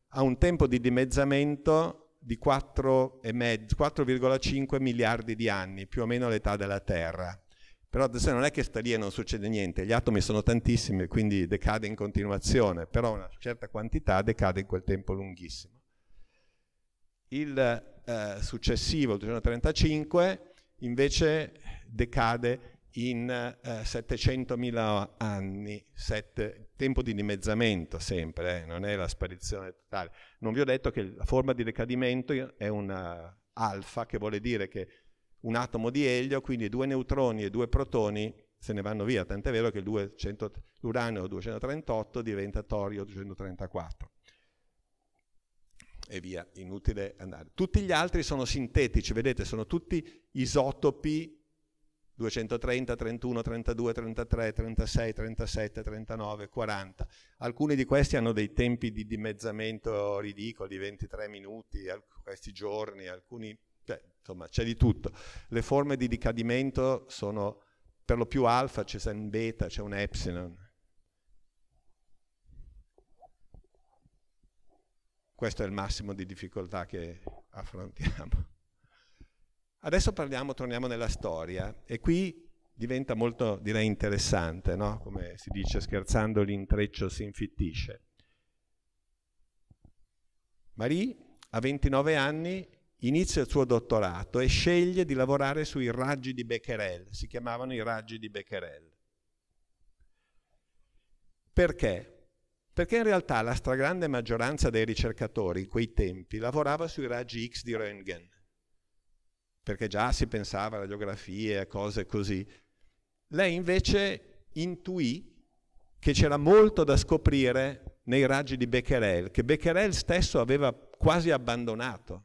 ha un tempo di dimezzamento di 4,5 miliardi di anni, più o meno l'età della Terra. Però adesso non è che sta lì e non succede niente, gli atomi sono tantissimi, quindi decade in continuazione, però una certa quantità decade in quel tempo lunghissimo. Il eh, successivo, il 235, invece decade in eh, 700.000 anni, sette, tempo di dimezzamento sempre, eh, non è la sparizione totale. Non vi ho detto che la forma di decadimento è un alfa, che vuole dire che un atomo di elio, quindi due neutroni e due protoni se ne vanno via, tant'è vero che l'uranio 238 diventa torio 234 e via, inutile andare. Tutti gli altri sono sintetici, vedete, sono tutti isotopi 230, 31, 32, 33, 36, 37, 39, 40. Alcuni di questi hanno dei tempi di dimezzamento ridicoli, 23 minuti, questi giorni, alcuni, cioè, insomma, c'è di tutto. Le forme di decadimento sono per lo più alfa, c'è un beta, c'è un epsilon. Questo è il massimo di difficoltà che affrontiamo. Adesso parliamo, torniamo nella storia e qui diventa molto, direi, interessante, no? come si dice scherzando l'intreccio si infittisce. Marie a 29 anni inizia il suo dottorato e sceglie di lavorare sui raggi di Becquerel, si chiamavano i raggi di Becquerel. Perché? Perché in realtà la stragrande maggioranza dei ricercatori in quei tempi lavorava sui raggi X di Röntgen, perché già si pensava a radiografie, a cose così. Lei invece intuì che c'era molto da scoprire nei raggi di Becquerel, che Becquerel stesso aveva quasi abbandonato.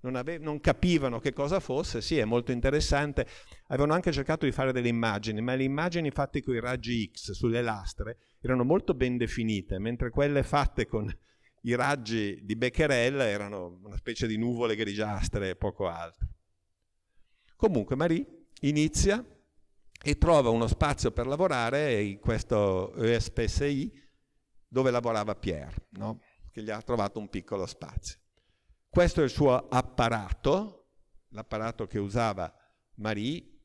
Non, ave- non, capivano che cosa fosse, sì, è molto interessante. Avevano anche cercato di fare delle immagini, ma le immagini fatte con i raggi X sulle lastre erano molto ben definite, mentre quelle fatte con i raggi di Becquerel erano una specie di nuvole grigiastre e poco altro. Comunque Marie inizia e trova uno spazio per lavorare in questo ESPSI dove lavorava Pierre, no? che gli ha trovato un piccolo spazio. Questo è il suo apparato, l'apparato che usava Marie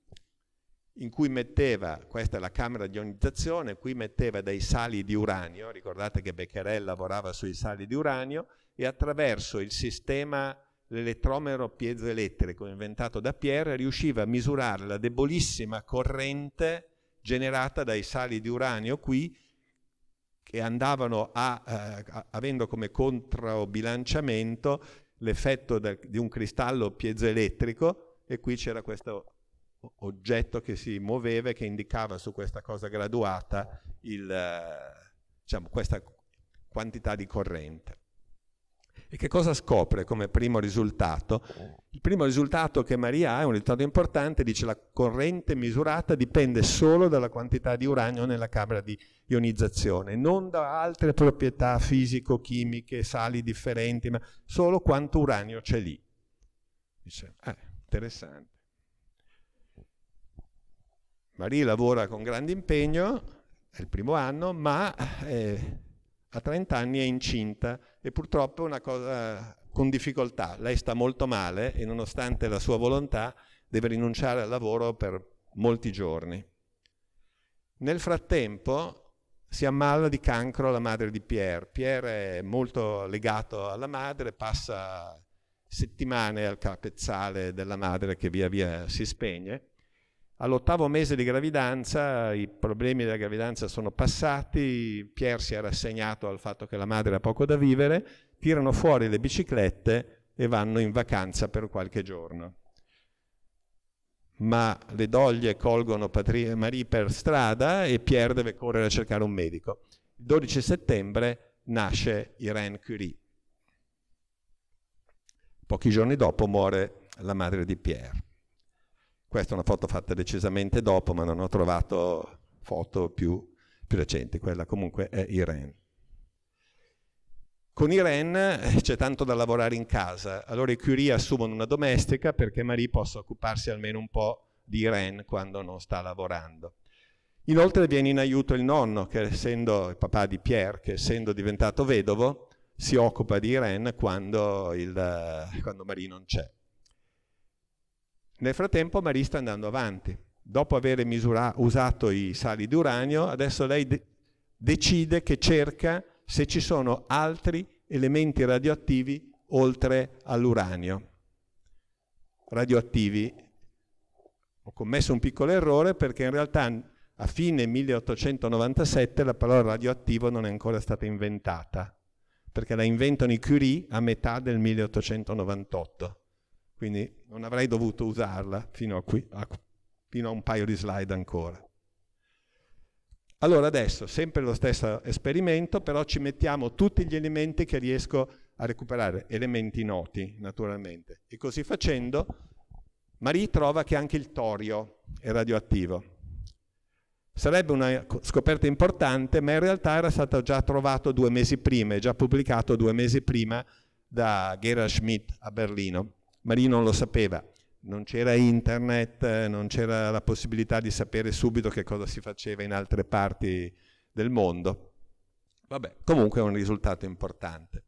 in cui metteva, questa è la camera di ionizzazione, qui metteva dei sali di uranio, ricordate che Becquerel lavorava sui sali di uranio, e attraverso il sistema, l'elettromero piezoelettrico inventato da Pierre, riusciva a misurare la debolissima corrente generata dai sali di uranio qui, che andavano a, eh, avendo come controbilanciamento l'effetto di un cristallo piezoelettrico, e qui c'era questo oggetto che si muoveva e che indicava su questa cosa graduata il, diciamo, questa quantità di corrente. E che cosa scopre come primo risultato? Il primo risultato che Maria ha è un risultato importante, dice la corrente misurata dipende solo dalla quantità di uranio nella camera di ionizzazione, non da altre proprietà fisico-chimiche, sali differenti, ma solo quanto uranio c'è lì. Dice, eh, interessante. Marie lavora con grande impegno, è il primo anno, ma eh, a 30 anni è incinta e purtroppo è una cosa con difficoltà. Lei sta molto male e nonostante la sua volontà deve rinunciare al lavoro per molti giorni. Nel frattempo si ammala di cancro la madre di Pierre. Pierre è molto legato alla madre, passa settimane al capezzale della madre che via via si spegne All'ottavo mese di gravidanza i problemi della gravidanza sono passati, Pierre si è rassegnato al fatto che la madre ha poco da vivere, tirano fuori le biciclette e vanno in vacanza per qualche giorno. Ma le doglie colgono Marie per strada e Pierre deve correre a cercare un medico. Il 12 settembre nasce Irene Curie. Pochi giorni dopo muore la madre di Pierre. Questa è una foto fatta decisamente dopo, ma non ho trovato foto più, più recenti, quella comunque è Irene. Con Irene eh, c'è tanto da lavorare in casa, allora i Curie assumono una domestica perché Marie possa occuparsi almeno un po' di Irene quando non sta lavorando. Inoltre viene in aiuto il nonno, che essendo il papà di Pierre, che essendo diventato vedovo, si occupa di Irene quando, il, eh, quando Marie non c'è. Nel frattempo Marie sta andando avanti. Dopo aver misura- usato i sali di uranio, adesso lei de- decide che cerca se ci sono altri elementi radioattivi oltre all'uranio. Radioattivi. Ho commesso un piccolo errore perché in realtà a fine 1897 la parola radioattivo non è ancora stata inventata, perché la inventano i Curie a metà del 1898. Quindi non avrei dovuto usarla fino a, qui, a, fino a un paio di slide ancora. Allora adesso, sempre lo stesso esperimento, però ci mettiamo tutti gli elementi che riesco a recuperare, elementi noti naturalmente. E così facendo, Marie trova che anche il torio è radioattivo. Sarebbe una scoperta importante, ma in realtà era stato già trovato due mesi prima, già pubblicato due mesi prima da Gerhard Schmidt a Berlino. Marino non lo sapeva, non c'era internet, non c'era la possibilità di sapere subito che cosa si faceva in altre parti del mondo. Vabbè, comunque è un risultato importante.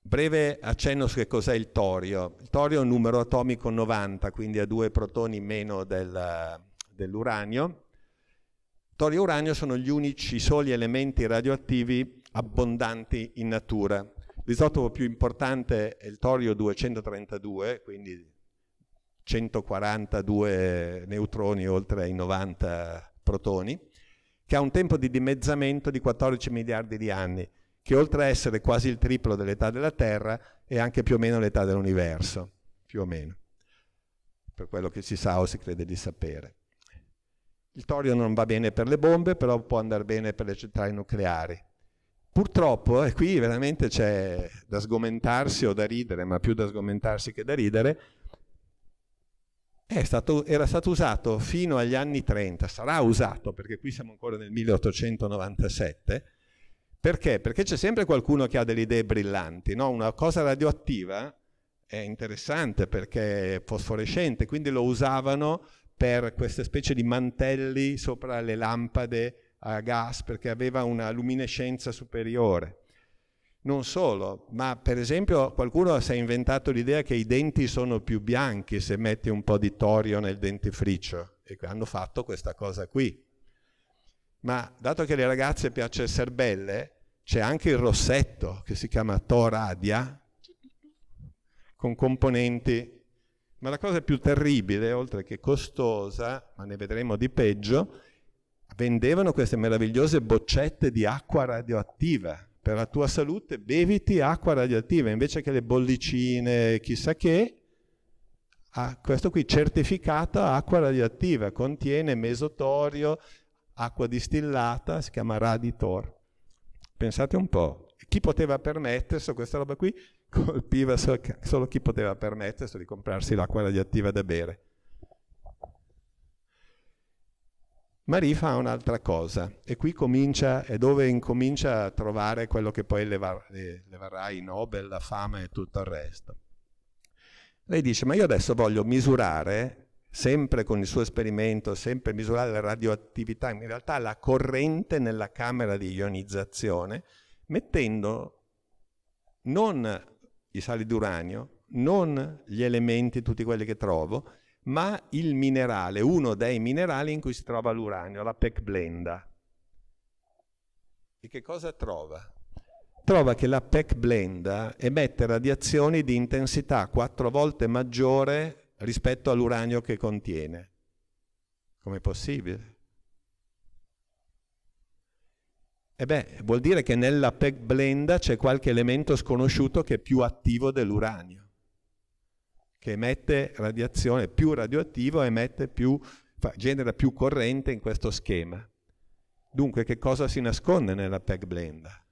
Breve accenno su che cos'è il torio. Il torio è un numero atomico 90, quindi ha due protoni meno del, dell'uranio. Torio e uranio sono gli unici soli elementi radioattivi abbondanti in natura. L'isotopo più importante è il torio 232, quindi 142 neutroni oltre ai 90 protoni, che ha un tempo di dimezzamento di 14 miliardi di anni, che oltre a essere quasi il triplo dell'età della Terra è anche più o meno l'età dell'universo, più o meno, per quello che si sa o si crede di sapere. Il torio non va bene per le bombe, però può andare bene per le centrali nucleari. Purtroppo, e eh, qui veramente c'è da sgomentarsi o da ridere, ma più da sgomentarsi che da ridere, stato, era stato usato fino agli anni 30, sarà usato perché qui siamo ancora nel 1897, perché? Perché c'è sempre qualcuno che ha delle idee brillanti, no? una cosa radioattiva è interessante perché è fosforescente, quindi lo usavano per queste specie di mantelli sopra le lampade a gas perché aveva una luminescenza superiore. Non solo, ma per esempio qualcuno si è inventato l'idea che i denti sono più bianchi se metti un po' di torio nel dentifricio e hanno fatto questa cosa qui. Ma dato che alle ragazze piace essere belle, c'è anche il rossetto che si chiama Toradia con componenti. Ma la cosa più terribile, oltre che costosa, ma ne vedremo di peggio, vendevano queste meravigliose boccette di acqua radioattiva. Per la tua salute beviti acqua radioattiva invece che le bollicine, chissà che. Ah, questo qui certificata acqua radioattiva, contiene mesotorio, acqua distillata, si chiama Raditor. Pensate un po', chi poteva permettersi questa roba qui? Colpiva solo, solo chi poteva permettersi di comprarsi l'acqua radioattiva da bere. Marie fa un'altra cosa e qui comincia, è dove incomincia a trovare quello che poi le, varrà i Nobel, la fama e tutto il resto. Lei dice, ma io adesso voglio misurare, sempre con il suo esperimento, sempre misurare la radioattività, in realtà la corrente nella camera di ionizzazione, mettendo non i sali d'uranio, non gli elementi, tutti quelli che trovo, ma il minerale, uno dei minerali in cui si trova l'uranio, la pecblenda. E che cosa trova? Trova che la pecblenda emette radiazioni di intensità quattro volte maggiore rispetto all'uranio che contiene. Com'è possibile? E eh beh, vuol dire che nella pecblenda c'è qualche elemento sconosciuto che è più attivo dell'uranio che emette radiazione, più radioattivo emette più, fa, genera più corrente in questo schema. Dunque che cosa si nasconde nella PEG blenda?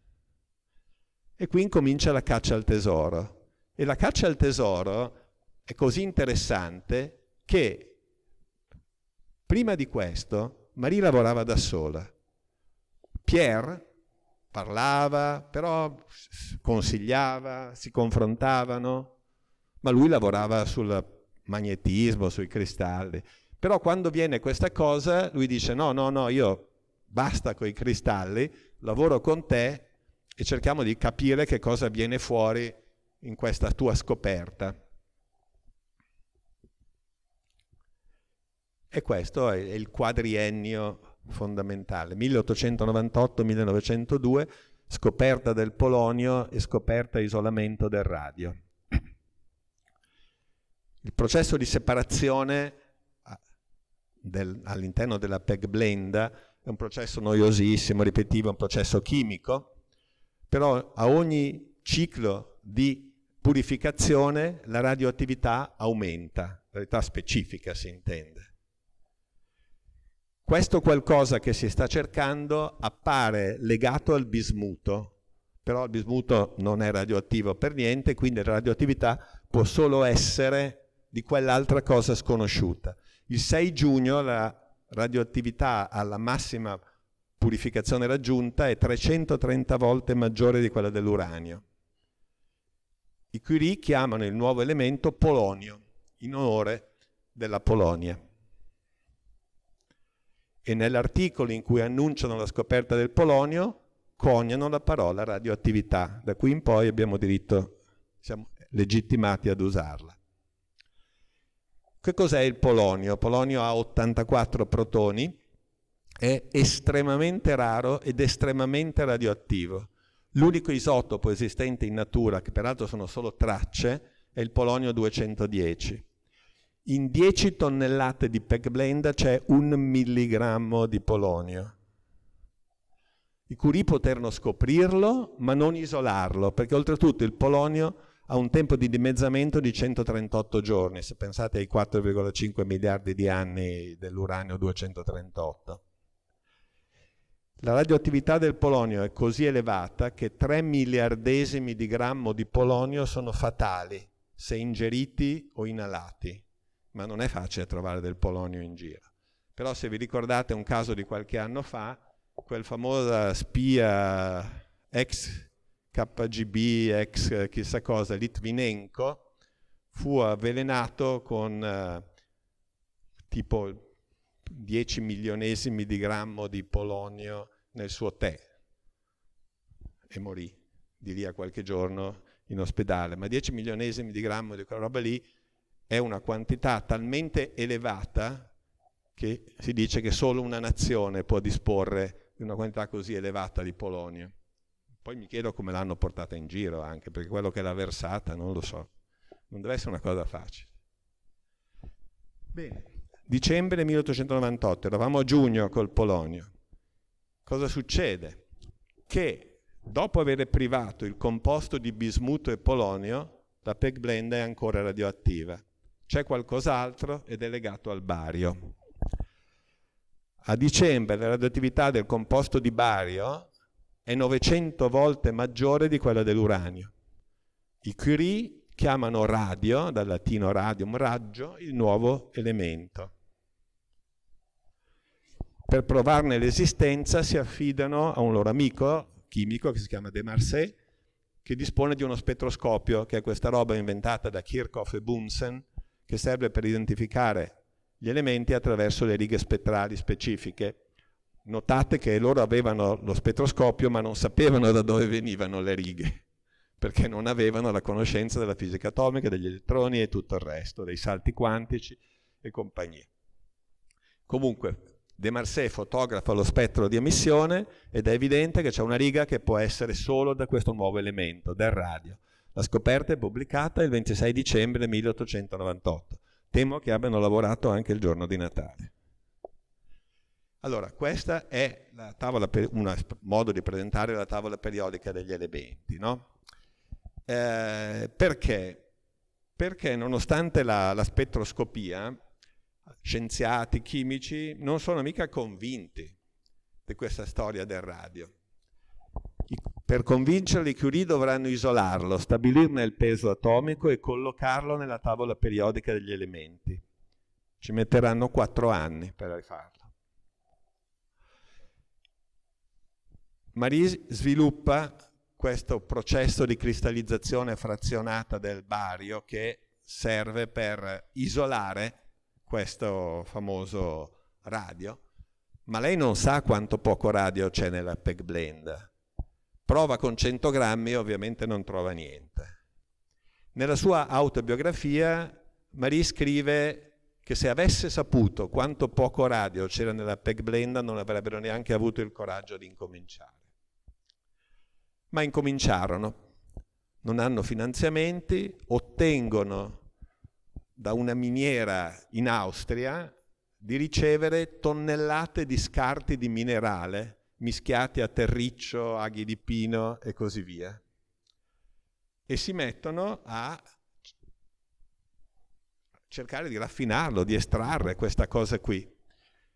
E qui incomincia la caccia al tesoro. E la caccia al tesoro è così interessante che prima di questo Marie lavorava da sola. Pierre parlava, però consigliava, si confrontavano, ma lui lavorava sul magnetismo, sui cristalli. Però quando viene questa cosa, lui dice no, no, no, io basta con i cristalli, lavoro con te e cerchiamo di capire che cosa viene fuori in questa tua scoperta. E questo è il quadriennio fondamentale, 1898-1902, scoperta del polonio e scoperta isolamento del radio. Il processo di separazione del, all'interno della PEG blend è un processo noiosissimo, ripetitivo, è un processo chimico, però a ogni ciclo di purificazione la radioattività aumenta, radioattività specifica si intende. Questo qualcosa che si sta cercando appare legato al bismuto, però il bismuto non è radioattivo per niente, quindi la radioattività può solo essere di quell'altra cosa sconosciuta. Il 6 giugno la radioattività alla massima purificazione raggiunta è 330 volte maggiore di quella dell'uranio. I Curie chiamano il nuovo elemento polonio, in onore della Polonia. E nell'articolo in cui annunciano la scoperta del polonio coniano la parola radioattività, da qui in poi abbiamo diritto, siamo legittimati ad usarla. Che cos'è il polonio? Polonio ha 84 protoni, è estremamente raro ed estremamente radioattivo. L'unico isotopo esistente in natura, che peraltro sono solo tracce, è il polonio 210. In 10 tonnellate di PEG blend c'è un milligrammo di polonio. I curie poterono scoprirlo, ma non isolarlo, perché oltretutto il polonio ha un tempo di dimezzamento di 138 giorni, se pensate ai 4,5 miliardi di anni dell'uranio 238. La radioattività del polonio è così elevata che 3 miliardesimi di grammo di polonio sono fatali se ingeriti o inalati, ma non è facile trovare del polonio in giro. Però se vi ricordate un caso di qualche anno fa, quel famoso spia ex KGB, ex eh, chissà cosa, Litvinenko, fu avvelenato con eh, tipo 10 milionesimi di grammo di polonio nel suo tè e morì di lì a qualche giorno in ospedale. Ma 10 milionesimi di grammo di quella roba lì è una quantità talmente elevata che si dice che solo una nazione può disporre di una quantità così elevata di polonio. Poi mi chiedo come l'hanno portata in giro anche, perché quello che l'ha versata non lo so. Non deve essere una cosa facile. Bene. Dicembre 1898, eravamo a giugno col Polonio. Cosa succede? Che dopo aver privato il composto di bismuto e polonio, la PEG blend è ancora radioattiva. C'è qualcos'altro ed è legato al bario. A dicembre la radioattività del composto di bario è 900 volte maggiore di quella dell'uranio. I Curie chiamano radio, dal latino radium, raggio, il nuovo elemento. Per provarne l'esistenza si affidano a un loro amico chimico che si chiama De Marsay, che dispone di uno spettroscopio, che è questa roba inventata da Kirchhoff e Bunsen, che serve per identificare gli elementi attraverso le righe spettrali specifiche, Notate che loro avevano lo spettroscopio ma non sapevano da dove venivano le righe, perché non avevano la conoscenza della fisica atomica, degli elettroni e tutto il resto, dei salti quantici e compagnie. Comunque, De Marsay fotografa lo spettro di emissione ed è evidente che c'è una riga che può essere solo da questo nuovo elemento, del radio. La scoperta è pubblicata il 26 dicembre 1898. Temo che abbiano lavorato anche il giorno di Natale. Allora, questa è un modo di presentare la tavola periodica degli elementi, no? eh, perché? Perché nonostante la, la spettroscopia, scienziati, chimici, non sono mica convinti di questa storia del radio. Per convincerli, Curie dovranno isolarlo, stabilirne il peso atomico e collocarlo nella tavola periodica degli elementi. Ci metteranno quattro anni per farlo. Marie sviluppa questo processo di cristallizzazione frazionata del bario che serve per isolare questo famoso radio, ma lei non sa quanto poco radio c'è nella PEG Blend. Prova con 100 grammi e ovviamente non trova niente. Nella sua autobiografia Marie scrive che se avesse saputo quanto poco radio c'era nella PEG blend non avrebbero neanche avuto il coraggio di incominciare ma incominciarono. Non hanno finanziamenti, ottengono da una miniera in Austria di ricevere tonnellate di scarti di minerale mischiati a terriccio, aghi di pino e così via. E si mettono a cercare di raffinarlo, di estrarre questa cosa qui.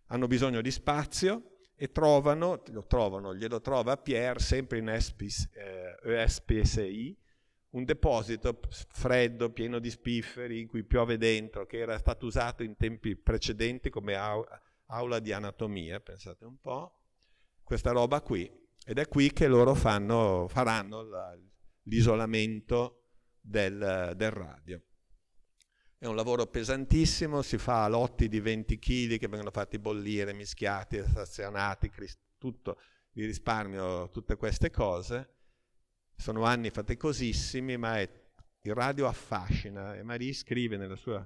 Hanno bisogno di spazio, e trovano, lo trovano, glielo trova Pierre sempre in ESPIS, eh, ESPSI, un deposito freddo, pieno di spifferi, in cui piove dentro, che era stato usato in tempi precedenti come au- aula di anatomia, pensate un po', questa roba qui. Ed è qui che loro fanno, faranno la, l'isolamento del, del radio. È un lavoro pesantissimo, si fa lotti di 20 kg che vengono fatti bollire, mischiati, stazionati, tutto di risparmio, tutte queste cose. Sono anni faticosissimi, ma è, il radio affascina e Marie scrive nella sua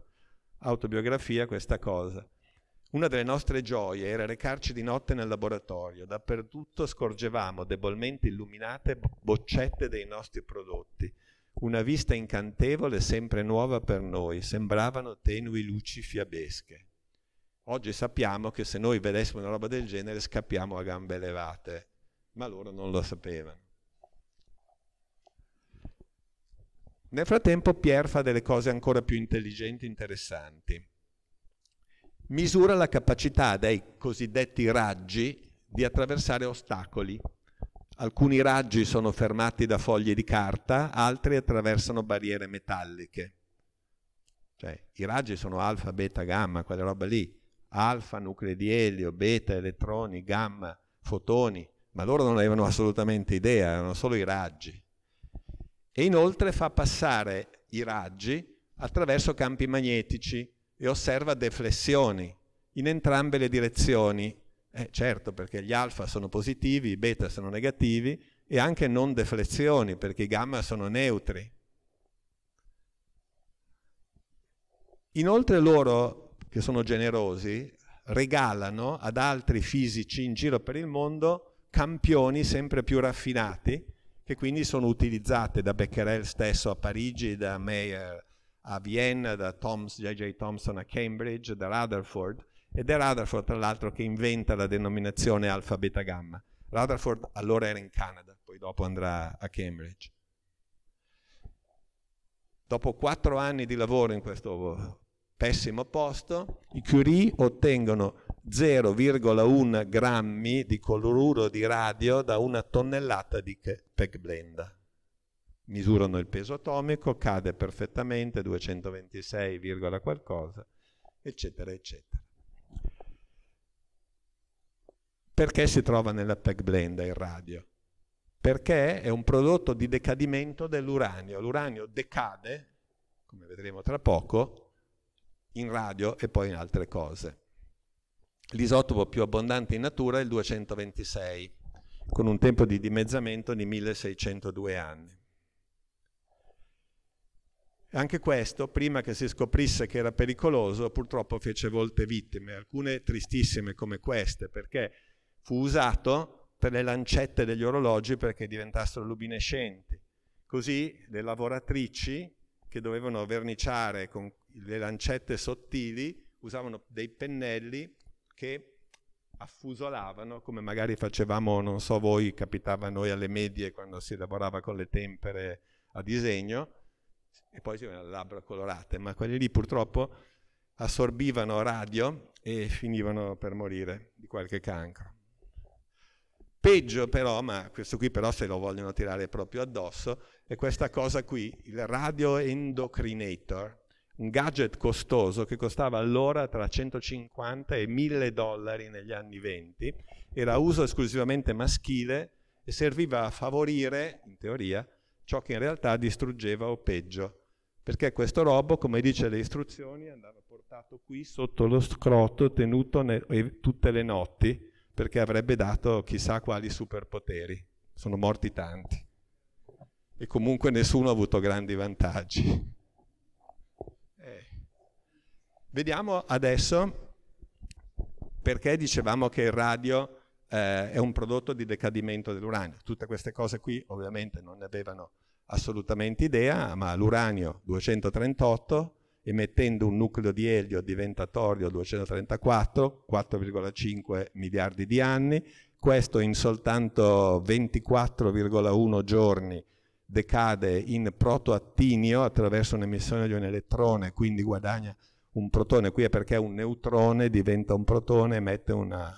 autobiografia questa cosa. Una delle nostre gioie era recarci di notte nel laboratorio. Dappertutto scorgevamo, debolmente illuminate, boccette dei nostri prodotti una vista incantevole sempre nuova per noi, sembravano tenui luci fiabesche. Oggi sappiamo che se noi vedessimo una roba del genere scappiamo a gambe levate, ma loro non lo sapevano. Nel frattempo Pierre fa delle cose ancora più intelligenti e interessanti. Misura la capacità dei cosiddetti raggi di attraversare ostacoli Alcuni raggi sono fermati da foglie di carta, altri attraversano barriere metalliche. Cioè, i raggi sono alfa, beta, gamma, quella roba lì. Alfa, nuclei di elio, beta, elettroni, gamma, fotoni. Ma loro non avevano assolutamente idea, erano solo i raggi. E inoltre fa passare i raggi attraverso campi magnetici e osserva deflessioni in entrambe le direzioni eh, certo, perché gli alfa sono positivi, i beta sono negativi e anche non deflezioni, perché i gamma sono neutri. Inoltre loro, che sono generosi, regalano ad altri fisici in giro per il mondo campioni sempre più raffinati, che quindi sono utilizzate da Becquerel stesso a Parigi, da Mayer a Vienna, da J.J. Thompson a Cambridge, da Rutherford, ed è Rutherford, tra l'altro, che inventa la denominazione alfa-beta-gamma. Rutherford allora era in Canada, poi dopo andrà a Cambridge. Dopo quattro anni di lavoro in questo pessimo posto, i Curie ottengono 0,1 grammi di cloruro di radio da una tonnellata di pegblenda. Misurano il peso atomico, cade perfettamente, 226, qualcosa, eccetera, eccetera. Perché si trova nella PEG blenda il radio? Perché è un prodotto di decadimento dell'uranio. L'uranio decade, come vedremo tra poco, in radio e poi in altre cose. L'isotopo più abbondante in natura è il 226, con un tempo di dimezzamento di 1602 anni. Anche questo, prima che si scoprisse che era pericoloso, purtroppo fece molte vittime, alcune tristissime come queste, perché fu usato per le lancette degli orologi perché diventassero luminescenti. Così le lavoratrici che dovevano verniciare con le lancette sottili usavano dei pennelli che affusolavano, come magari facevamo, non so voi, capitava a noi alle medie quando si lavorava con le tempere a disegno, e poi si avevano le labbra colorate, ma quelli lì purtroppo assorbivano radio e finivano per morire di qualche cancro. Peggio però, ma questo qui però se lo vogliono tirare proprio addosso, è questa cosa qui, il radio endocrinator, un gadget costoso che costava allora tra 150 e 1000 dollari negli anni 20, era uso esclusivamente maschile e serviva a favorire, in teoria, ciò che in realtà distruggeva o peggio. Perché questo robo, come dice le istruzioni, andava portato qui sotto lo scrotto, tenuto ne- tutte le notti, perché avrebbe dato chissà quali superpoteri. Sono morti tanti. E comunque nessuno ha avuto grandi vantaggi. Eh. Vediamo adesso perché dicevamo che il radio eh, è un prodotto di decadimento dell'uranio. Tutte queste cose qui ovviamente non ne avevano assolutamente idea, ma l'uranio 238 emettendo un nucleo di elio diventa torio 234, 4,5 miliardi di anni, questo in soltanto 24,1 giorni decade in protoattinio attraverso un'emissione di un elettrone, quindi guadagna un protone, qui è perché un neutrone diventa un protone, emette una,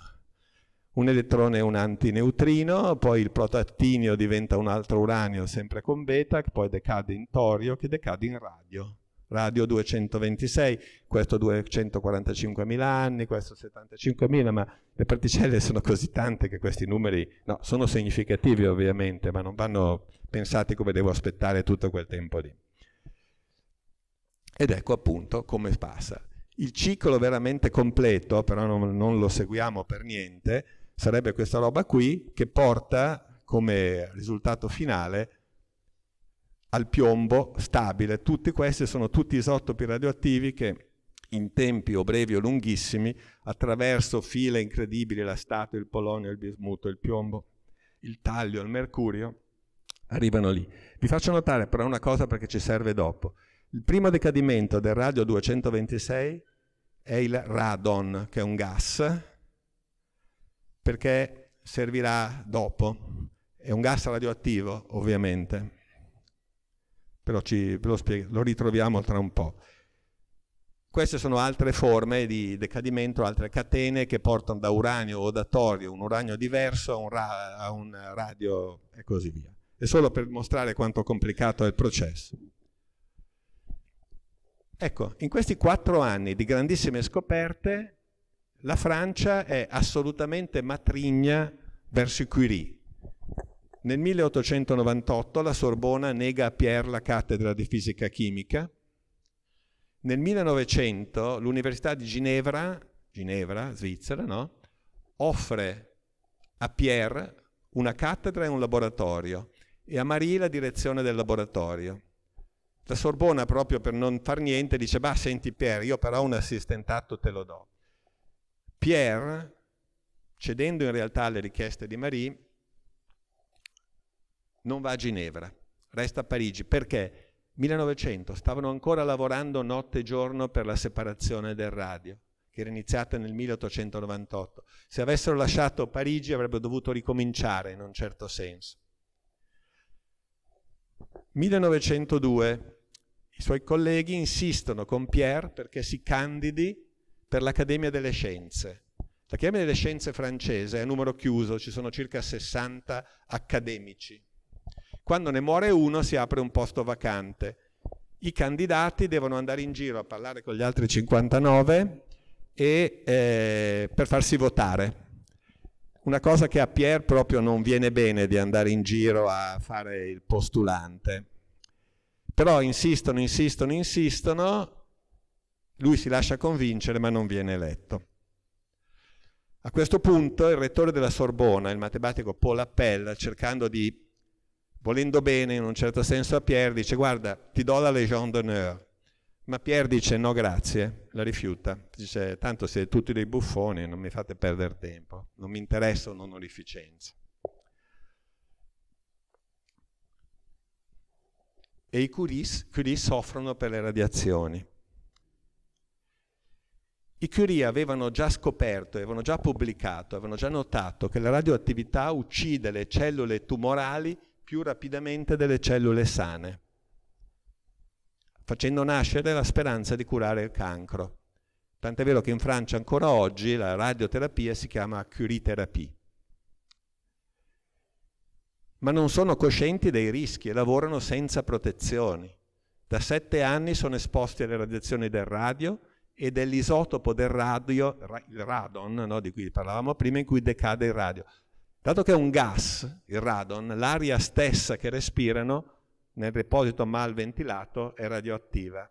un elettrone e un antineutrino, poi il protoattinio diventa un altro uranio sempre con beta, che poi decade in torio, che decade in radio. Radio 226, questo 245.000 anni, questo 75.000, ma le particelle sono così tante che questi numeri no, sono significativi ovviamente, ma non vanno pensati come devo aspettare tutto quel tempo lì. Ed ecco appunto come passa. Il ciclo veramente completo, però non, non lo seguiamo per niente, sarebbe questa roba qui che porta come risultato finale al piombo stabile. Tutti questi sono tutti isotopi radioattivi che in tempi o brevi o lunghissimi, attraverso file incredibili, la stato, il polonio, il bismuto, il piombo, il taglio, il mercurio, arrivano lì. Vi faccio notare però una cosa perché ci serve dopo. Il primo decadimento del radio 226 è il radon, che è un gas, perché servirà dopo. È un gas radioattivo, ovviamente però ci, lo, spiego, lo ritroviamo tra un po'. Queste sono altre forme di decadimento, altre catene che portano da uranio o da torio, un uranio diverso a un, ra a un radio e così via. È solo per mostrare quanto complicato è il processo. Ecco, in questi quattro anni di grandissime scoperte, la Francia è assolutamente matrigna verso i Curie. Nel 1898 la Sorbona nega a Pierre la cattedra di fisica chimica. Nel 1900 l'Università di Ginevra, Ginevra, Svizzera, no? offre a Pierre una cattedra e un laboratorio e a Marie la direzione del laboratorio. La Sorbona, proprio per non far niente, dice, bah, senti Pierre, io però un assistentato te lo do. Pierre, cedendo in realtà alle richieste di Marie, non va a Ginevra, resta a Parigi. Perché? 1900, stavano ancora lavorando notte e giorno per la separazione del radio, che era iniziata nel 1898. Se avessero lasciato Parigi avrebbero dovuto ricominciare in un certo senso. 1902, i suoi colleghi insistono con Pierre perché si candidi per l'Accademia delle Scienze. L'Accademia delle Scienze francese è a numero chiuso, ci sono circa 60 accademici quando ne muore uno si apre un posto vacante. I candidati devono andare in giro a parlare con gli altri 59 e, eh, per farsi votare. Una cosa che a Pierre proprio non viene bene di andare in giro a fare il postulante. Però insistono, insistono, insistono, lui si lascia convincere ma non viene eletto. A questo punto il rettore della Sorbona, il matematico Paul Appel, cercando di volendo bene in un certo senso a Pierre, dice guarda, ti do la Legion d'honneur. Ma Pierre dice no grazie, la rifiuta. Dice tanto siete tutti dei buffoni, non mi fate perdere tempo, non mi interessa un'onorificenza. E i curis, curis soffrono per le radiazioni. I Curie avevano già scoperto, avevano già pubblicato, avevano già notato che la radioattività uccide le cellule tumorali più rapidamente delle cellule sane, facendo nascere la speranza di curare il cancro. Tant'è vero che in Francia ancora oggi la radioterapia si chiama Curie Therapy. Ma non sono coscienti dei rischi e lavorano senza protezioni. Da sette anni sono esposti alle radiazioni del radio e dell'isotopo del radio, il radon, no, di cui parlavamo prima, in cui decade il radio. Dato che è un gas, il radon, l'aria stessa che respirano nel deposito mal ventilato è radioattiva.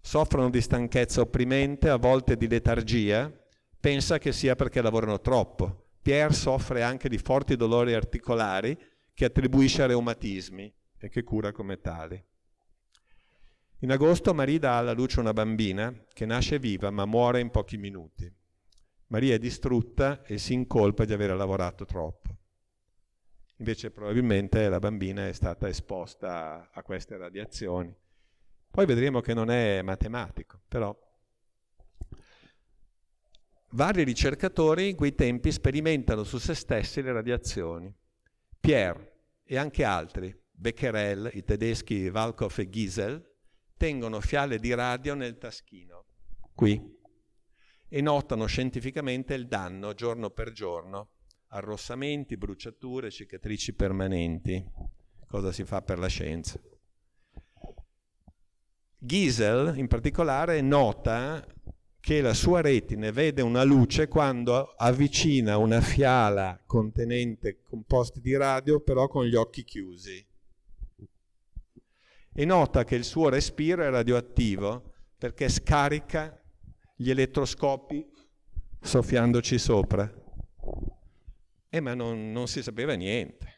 Soffrono di stanchezza opprimente, a volte di letargia, pensa che sia perché lavorano troppo. Pierre soffre anche di forti dolori articolari che attribuisce a reumatismi e che cura come tali. In agosto Marie dà alla luce una bambina che nasce viva ma muore in pochi minuti. Maria è distrutta e si incolpa di aver lavorato troppo. Invece probabilmente la bambina è stata esposta a queste radiazioni. Poi vedremo che non è matematico, però vari ricercatori in quei tempi sperimentano su se stessi le radiazioni. Pierre e anche altri, Becquerel, i tedeschi Valkov e Giesel, tengono fiale di radio nel taschino, qui, e notano scientificamente il danno giorno per giorno, arrossamenti, bruciature, cicatrici permanenti. Cosa si fa per la scienza? Giesel, in particolare, nota che la sua retine vede una luce quando avvicina una fiala contenente composti di radio, però con gli occhi chiusi. E nota che il suo respiro è radioattivo perché scarica gli elettroscopi soffiandoci sopra. Eh, ma non, non si sapeva niente.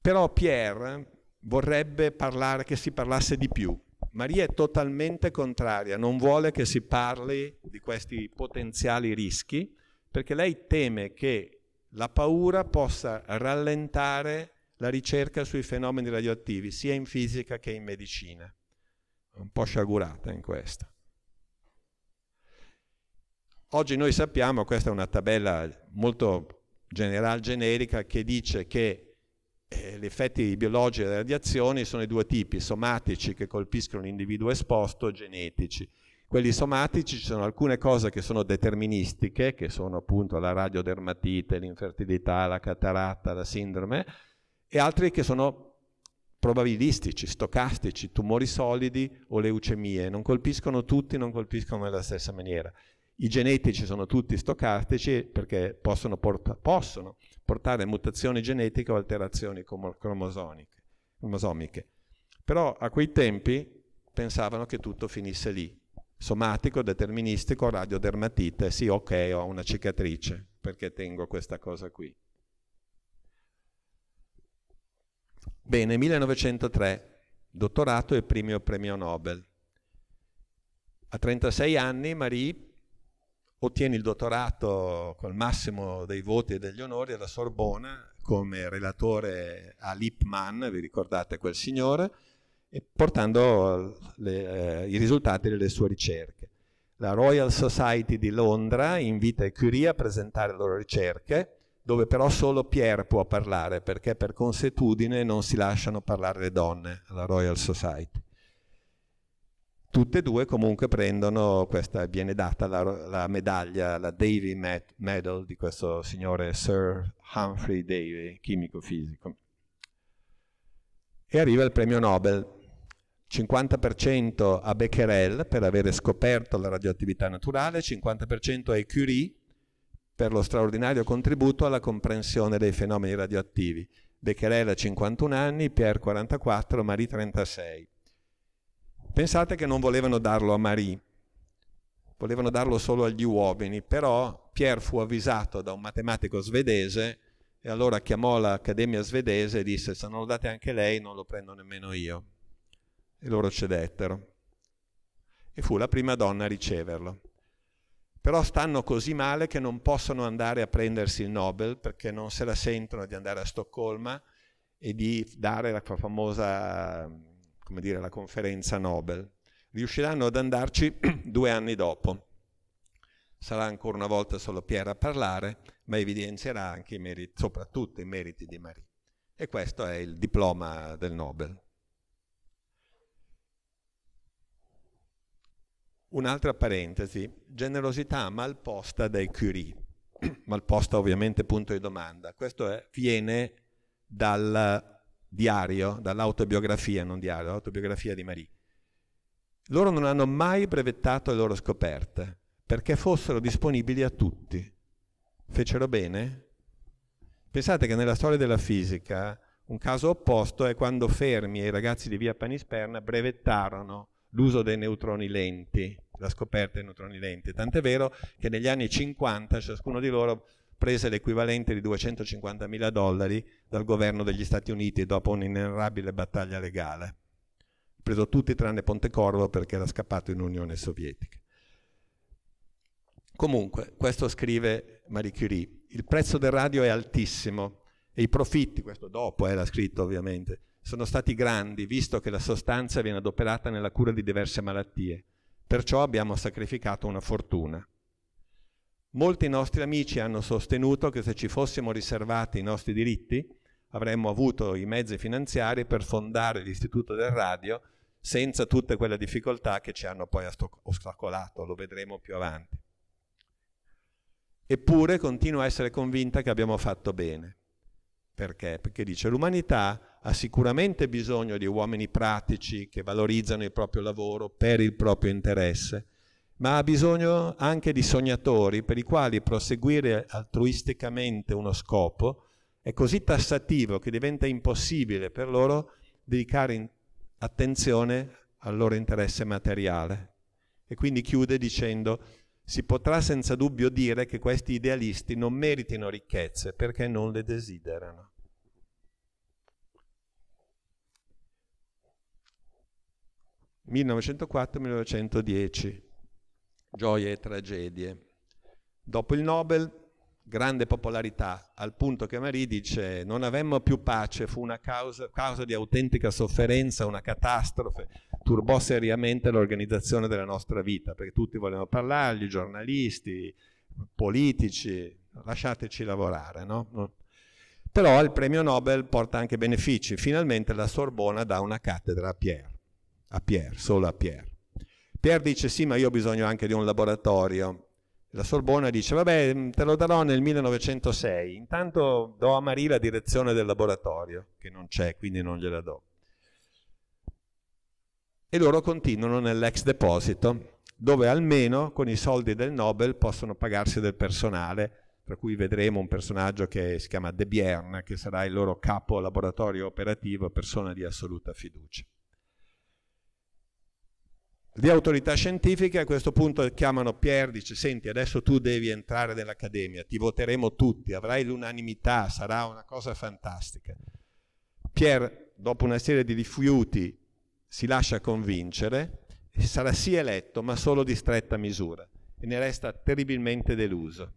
Però Pierre vorrebbe parlare, che si parlasse di più. Maria è totalmente contraria, non vuole che si parli di questi potenziali rischi, perché lei teme che la paura possa rallentare la ricerca sui fenomeni radioattivi, sia in fisica che in medicina un po' sciagurata in questo. Oggi noi sappiamo, questa è una tabella molto generale, generica che dice che eh, gli effetti biologici delle radiazioni sono i due tipi, somatici che colpiscono l'individuo esposto e genetici. Quelli somatici ci sono alcune cose che sono deterministiche, che sono appunto la radiodermatite, l'infertilità, la cataratta, la sindrome, e altri che sono probabilistici, stocastici, tumori solidi o leucemie. Non colpiscono tutti, non colpiscono nella stessa maniera. I genetici sono tutti stocastici perché possono, porta- possono portare mutazioni genetiche o alterazioni cromosomiche. Però a quei tempi pensavano che tutto finisse lì. Somatico, deterministico, radiodermatite, sì ok ho una cicatrice perché tengo questa cosa qui. Bene, 1903, dottorato e primo premio Nobel. A 36 anni Marie ottiene il dottorato col massimo dei voti e degli onori alla Sorbona come relatore a Lippmann, vi ricordate quel signore, portando le, eh, i risultati delle sue ricerche. La Royal Society di Londra invita i Curie a presentare le loro ricerche dove però solo Pierre può parlare perché per consuetudine non si lasciano parlare le donne alla Royal Society. Tutte e due comunque prendono questa, viene data la, la medaglia, la Davy Medal di questo signore Sir Humphrey Davy, chimico fisico. E arriva il premio Nobel, 50% a Becquerel per avere scoperto la radioattività naturale, 50% a Curie per lo straordinario contributo alla comprensione dei fenomeni radioattivi. ha 51 anni, Pierre 44, Marie 36. Pensate che non volevano darlo a Marie, volevano darlo solo agli uomini, però Pierre fu avvisato da un matematico svedese e allora chiamò l'Accademia svedese e disse se non lo date anche lei non lo prendo nemmeno io. E loro cedettero. E fu la prima donna a riceverlo però stanno così male che non possono andare a prendersi il Nobel perché non se la sentono di andare a Stoccolma e di dare la famosa come dire, la conferenza Nobel. Riusciranno ad andarci due anni dopo. Sarà ancora una volta solo Pier a parlare, ma evidenzierà anche i meriti, soprattutto i meriti di Marie. E questo è il diploma del Nobel. Un'altra parentesi, generosità malposta dai Curie, malposta ovviamente punto di domanda, questo è, viene dal diario, dall'autobiografia, non diario, l'autobiografia di Marie. Loro non hanno mai brevettato le loro scoperte perché fossero disponibili a tutti. Fecero bene? Pensate che nella storia della fisica un caso opposto è quando Fermi e i ragazzi di via Panisperna brevettarono l'uso dei neutroni lenti, la scoperta dei neutroni lenti, tant'è vero che negli anni 50 ciascuno di loro prese l'equivalente di 250 mila dollari dal governo degli Stati Uniti dopo un'inerrabile battaglia legale. Preso tutti tranne Pontecorvo perché era scappato in Unione Sovietica. Comunque, questo scrive Marie Curie, il prezzo del radio è altissimo e i profitti, questo dopo era scritto ovviamente, sono stati grandi, visto che la sostanza viene adoperata nella cura di diverse malattie. Perciò abbiamo sacrificato una fortuna. Molti nostri amici hanno sostenuto che se ci fossimo riservati i nostri diritti, avremmo avuto i mezzi finanziari per fondare l'Istituto del Radio senza tutte quelle difficoltà che ci hanno poi ostacolato, lo vedremo più avanti. Eppure continuo a essere convinta che abbiamo fatto bene. Perché? Perché dice l'umanità ha sicuramente bisogno di uomini pratici che valorizzano il proprio lavoro per il proprio interesse, ma ha bisogno anche di sognatori per i quali proseguire altruisticamente uno scopo è così tassativo che diventa impossibile per loro dedicare attenzione al loro interesse materiale. E quindi chiude dicendo, si potrà senza dubbio dire che questi idealisti non meritino ricchezze perché non le desiderano. 1904-1910, gioie e tragedie. Dopo il Nobel, grande popolarità, al punto che Marie dice non avemmo più pace, fu una causa, causa di autentica sofferenza, una catastrofe, turbò seriamente l'organizzazione della nostra vita, perché tutti volevano parlargli, giornalisti, politici, lasciateci lavorare, no? Però il premio Nobel porta anche benefici, finalmente la Sorbona dà una cattedra a Pierre a Pierre, solo a Pierre. Pierre dice sì, ma io ho bisogno anche di un laboratorio. La Sorbona dice vabbè, te lo darò nel 1906, intanto do a Marie la direzione del laboratorio, che non c'è, quindi non gliela do. E loro continuano nell'ex deposito, dove almeno con i soldi del Nobel possono pagarsi del personale, tra cui vedremo un personaggio che si chiama De Bierne, che sarà il loro capo laboratorio operativo, persona di assoluta fiducia. Le autorità scientifiche a questo punto chiamano Pierre, dice senti adesso tu devi entrare nell'accademia, ti voteremo tutti, avrai l'unanimità, sarà una cosa fantastica. Pierre dopo una serie di rifiuti, si lascia convincere, sarà sì eletto ma solo di stretta misura e ne resta terribilmente deluso,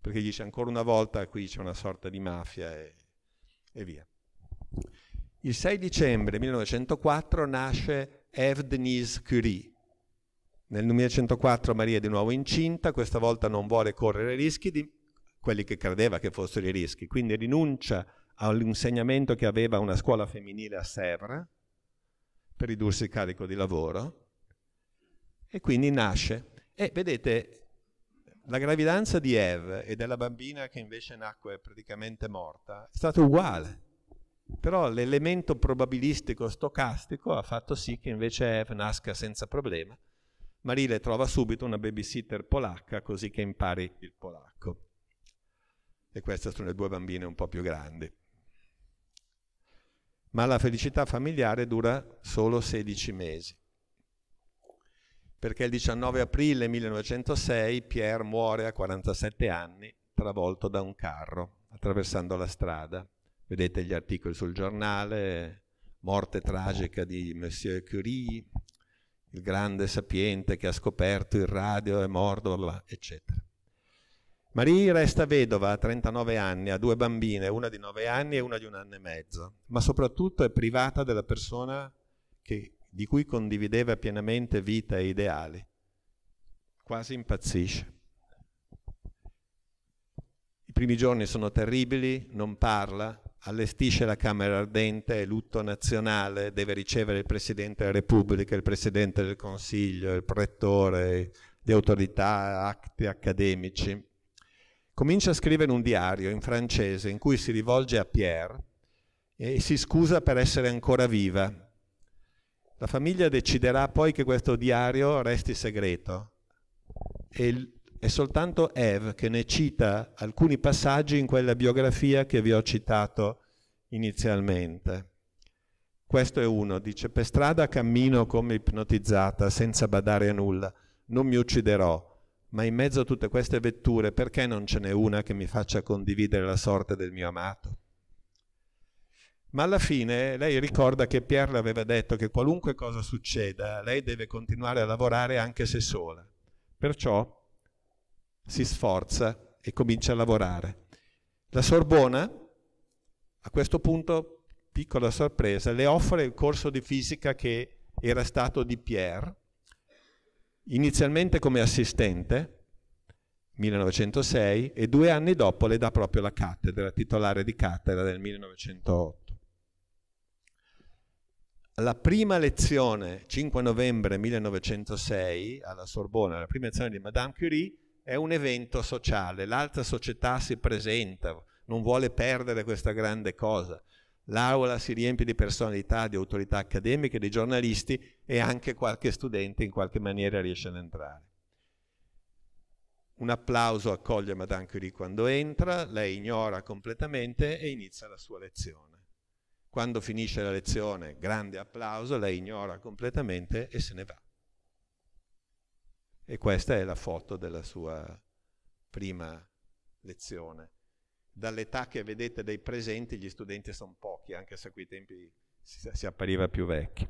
perché dice ancora una volta qui c'è una sorta di mafia e, e via. Il 6 dicembre 1904 nasce Eve Denise Curie. Nel 1904 Maria è di nuovo incinta, questa volta non vuole correre rischi di quelli che credeva che fossero i rischi, quindi rinuncia all'insegnamento che aveva una scuola femminile a Sèvres per ridursi il carico di lavoro e quindi nasce. E vedete, la gravidanza di Eve e della bambina che invece nacque praticamente morta è stata uguale. Però l'elemento probabilistico stocastico ha fatto sì che invece Eve nasca senza problema. Marile trova subito una babysitter polacca così che impari il polacco. E queste sono le due bambine un po' più grandi. Ma la felicità familiare dura solo 16 mesi. Perché il 19 aprile 1906 Pierre muore a 47 anni travolto da un carro attraversando la strada Vedete gli articoli sul giornale, morte tragica di Monsieur Curie, il grande sapiente che ha scoperto il radio e morto, eccetera. Marie resta vedova a 39 anni, ha due bambine, una di 9 anni e una di un anno e mezzo, ma soprattutto è privata della persona che, di cui condivideva pienamente vita e ideali. Quasi impazzisce. I primi giorni sono terribili, non parla, allestisce la Camera Ardente, è lutto nazionale, deve ricevere il Presidente della Repubblica, il Presidente del Consiglio, il Pretore, le autorità, atti accademici. Comincia a scrivere un diario in francese in cui si rivolge a Pierre e si scusa per essere ancora viva. La famiglia deciderà poi che questo diario resti segreto e è soltanto Eve che ne cita alcuni passaggi in quella biografia che vi ho citato inizialmente. Questo è uno, dice, per strada cammino come ipnotizzata, senza badare a nulla, non mi ucciderò, ma in mezzo a tutte queste vetture perché non ce n'è una che mi faccia condividere la sorte del mio amato? Ma alla fine lei ricorda che Pierre aveva detto che qualunque cosa succeda, lei deve continuare a lavorare anche se sola. Perciò si sforza e comincia a lavorare. La Sorbona, a questo punto, piccola sorpresa, le offre il corso di fisica che era stato di Pierre, inizialmente come assistente, 1906, e due anni dopo le dà proprio la cattedra, titolare di cattedra del 1908. La prima lezione, 5 novembre 1906, alla Sorbona, la prima lezione di Madame Curie, è un evento sociale, l'altra società si presenta, non vuole perdere questa grande cosa. L'aula si riempie di personalità, di autorità accademiche, di giornalisti e anche qualche studente in qualche maniera riesce ad entrare. Un applauso accoglie Madame Curie quando entra, lei ignora completamente e inizia la sua lezione. Quando finisce la lezione, grande applauso, lei ignora completamente e se ne va. E questa è la foto della sua prima lezione. Dall'età che vedete dei presenti gli studenti sono pochi, anche se a quei tempi si, si appariva più vecchi.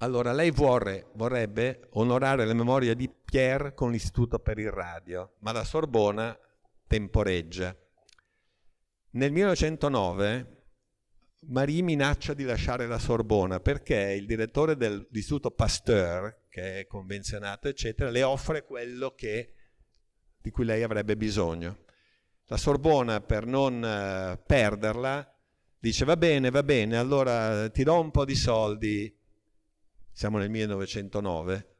Allora, lei vorre, vorrebbe onorare la memoria di Pierre con l'Istituto per il Radio, ma la Sorbona temporeggia. Nel 1909 Marie minaccia di lasciare la Sorbona perché il direttore dell'istituto Pasteur, che è convenzionato, eccetera, le offre quello che, di cui lei avrebbe bisogno. La Sorbona, per non eh, perderla, dice va bene, va bene, allora ti do un po' di soldi, siamo nel 1909,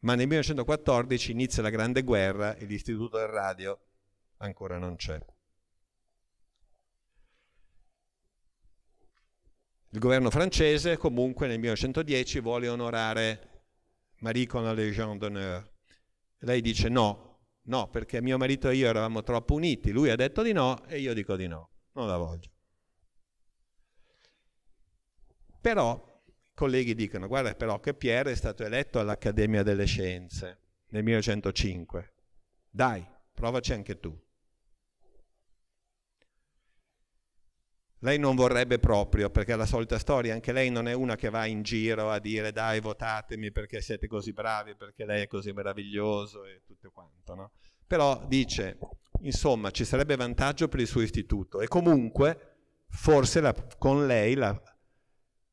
ma nel 1914 inizia la Grande Guerra e l'istituto del radio ancora non c'è. Il governo francese comunque nel 1910 vuole onorare Marie con la Légion d'honneur. Lei dice no, no, perché mio marito e io eravamo troppo uniti, lui ha detto di no e io dico di no, non la voglio. Però i colleghi dicono, guarda però che Pierre è stato eletto all'Accademia delle Scienze nel 1905, dai, provaci anche tu. Lei non vorrebbe proprio, perché è la solita storia, anche lei non è una che va in giro a dire dai votatemi perché siete così bravi, perché lei è così meraviglioso e tutto quanto, no? Però dice, insomma, ci sarebbe vantaggio per il suo istituto e comunque forse la, con lei la,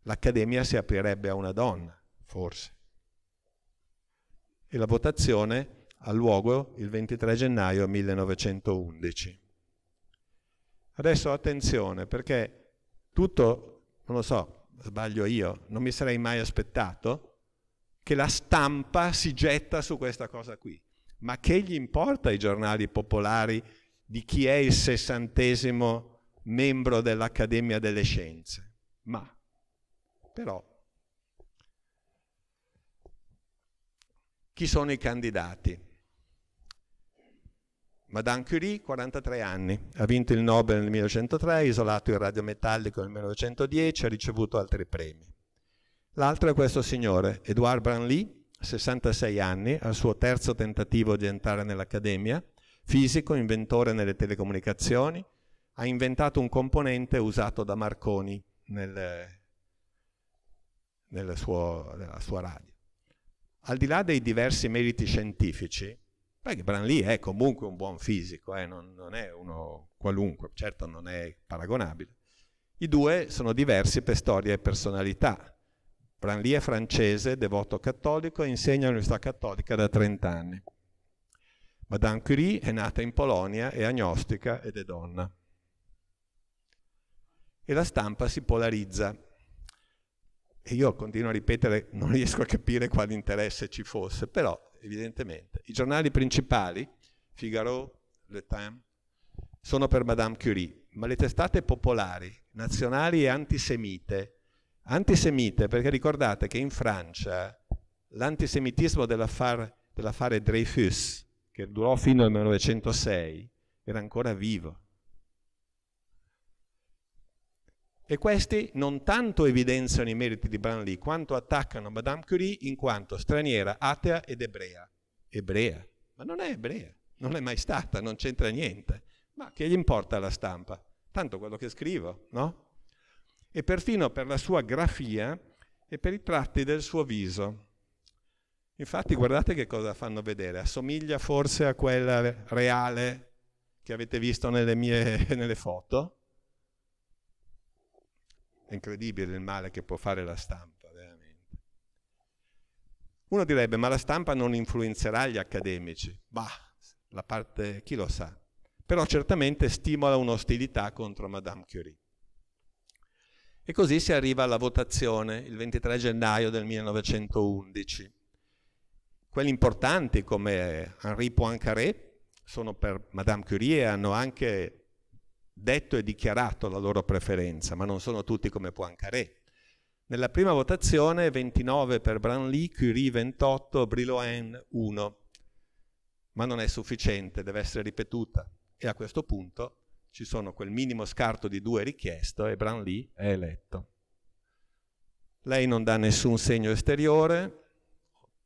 l'accademia si aprirebbe a una donna, forse. E la votazione ha luogo il 23 gennaio 1911. Adesso attenzione perché tutto, non lo so, sbaglio io, non mi sarei mai aspettato che la stampa si getta su questa cosa qui. Ma che gli importa ai giornali popolari di chi è il sessantesimo membro dell'Accademia delle Scienze? Ma, però, chi sono i candidati? Madame Curie, 43 anni, ha vinto il Nobel nel 1903, ha isolato il radiometallico nel 1910, ha ricevuto altri premi. L'altro è questo signore, Edouard Branly, 66 anni, al suo terzo tentativo di entrare nell'accademia, fisico, inventore nelle telecomunicazioni, ha inventato un componente usato da Marconi nel, nel suo, nella sua radio. Al di là dei diversi meriti scientifici, perché Branly è comunque un buon fisico, eh, non, non, è uno qualunque, certo non è paragonabile. I due sono diversi per storia e personalità. Branly è francese, devoto cattolico e insegna all'Università Cattolica da 30 anni. Madame Curie è nata in Polonia, è agnostica ed è donna. E la stampa si polarizza. E io continuo a ripetere, non riesco a capire quale interesse ci fosse, però evidentemente. I giornali principali, Figaro, Le Temps, sono per Madame Curie, ma le testate popolari, nazionali e antisemite, antisemite perché ricordate che in Francia l'antisemitismo dell'affare dell Dreyfus, che durò fino al 1906, era ancora vivo. E questi non tanto evidenziano i meriti di Branly quanto attaccano Madame Curie in quanto straniera, atea ed ebrea. Ebrea? Ma non è ebrea, non è mai stata, non c'entra niente. Ma che gli importa la stampa? Tanto quello che scrivo, no? E perfino per la sua grafia e per i tratti del suo viso. Infatti guardate che cosa fanno vedere, assomiglia forse a quella reale che avete visto nelle mie nelle foto, è incredibile il male che può fare la stampa, veramente. Uno direbbe, ma la stampa non influenzerà gli accademici? Bah, la parte, chi lo sa? Però certamente stimola un'ostilità contro Madame Curie. E così si arriva alla votazione il 23 gennaio del 1911. Quelli importanti come Henri Poincaré sono per Madame Curie e hanno anche detto e dichiarato la loro preferenza, ma non sono tutti come Poincaré. Nella prima votazione 29 per Branly, Curie 28, Briloen 1. Ma non è sufficiente, deve essere ripetuta. E a questo punto ci sono quel minimo scarto di due richiesto e Branly è eletto. Lei non dà nessun segno esteriore,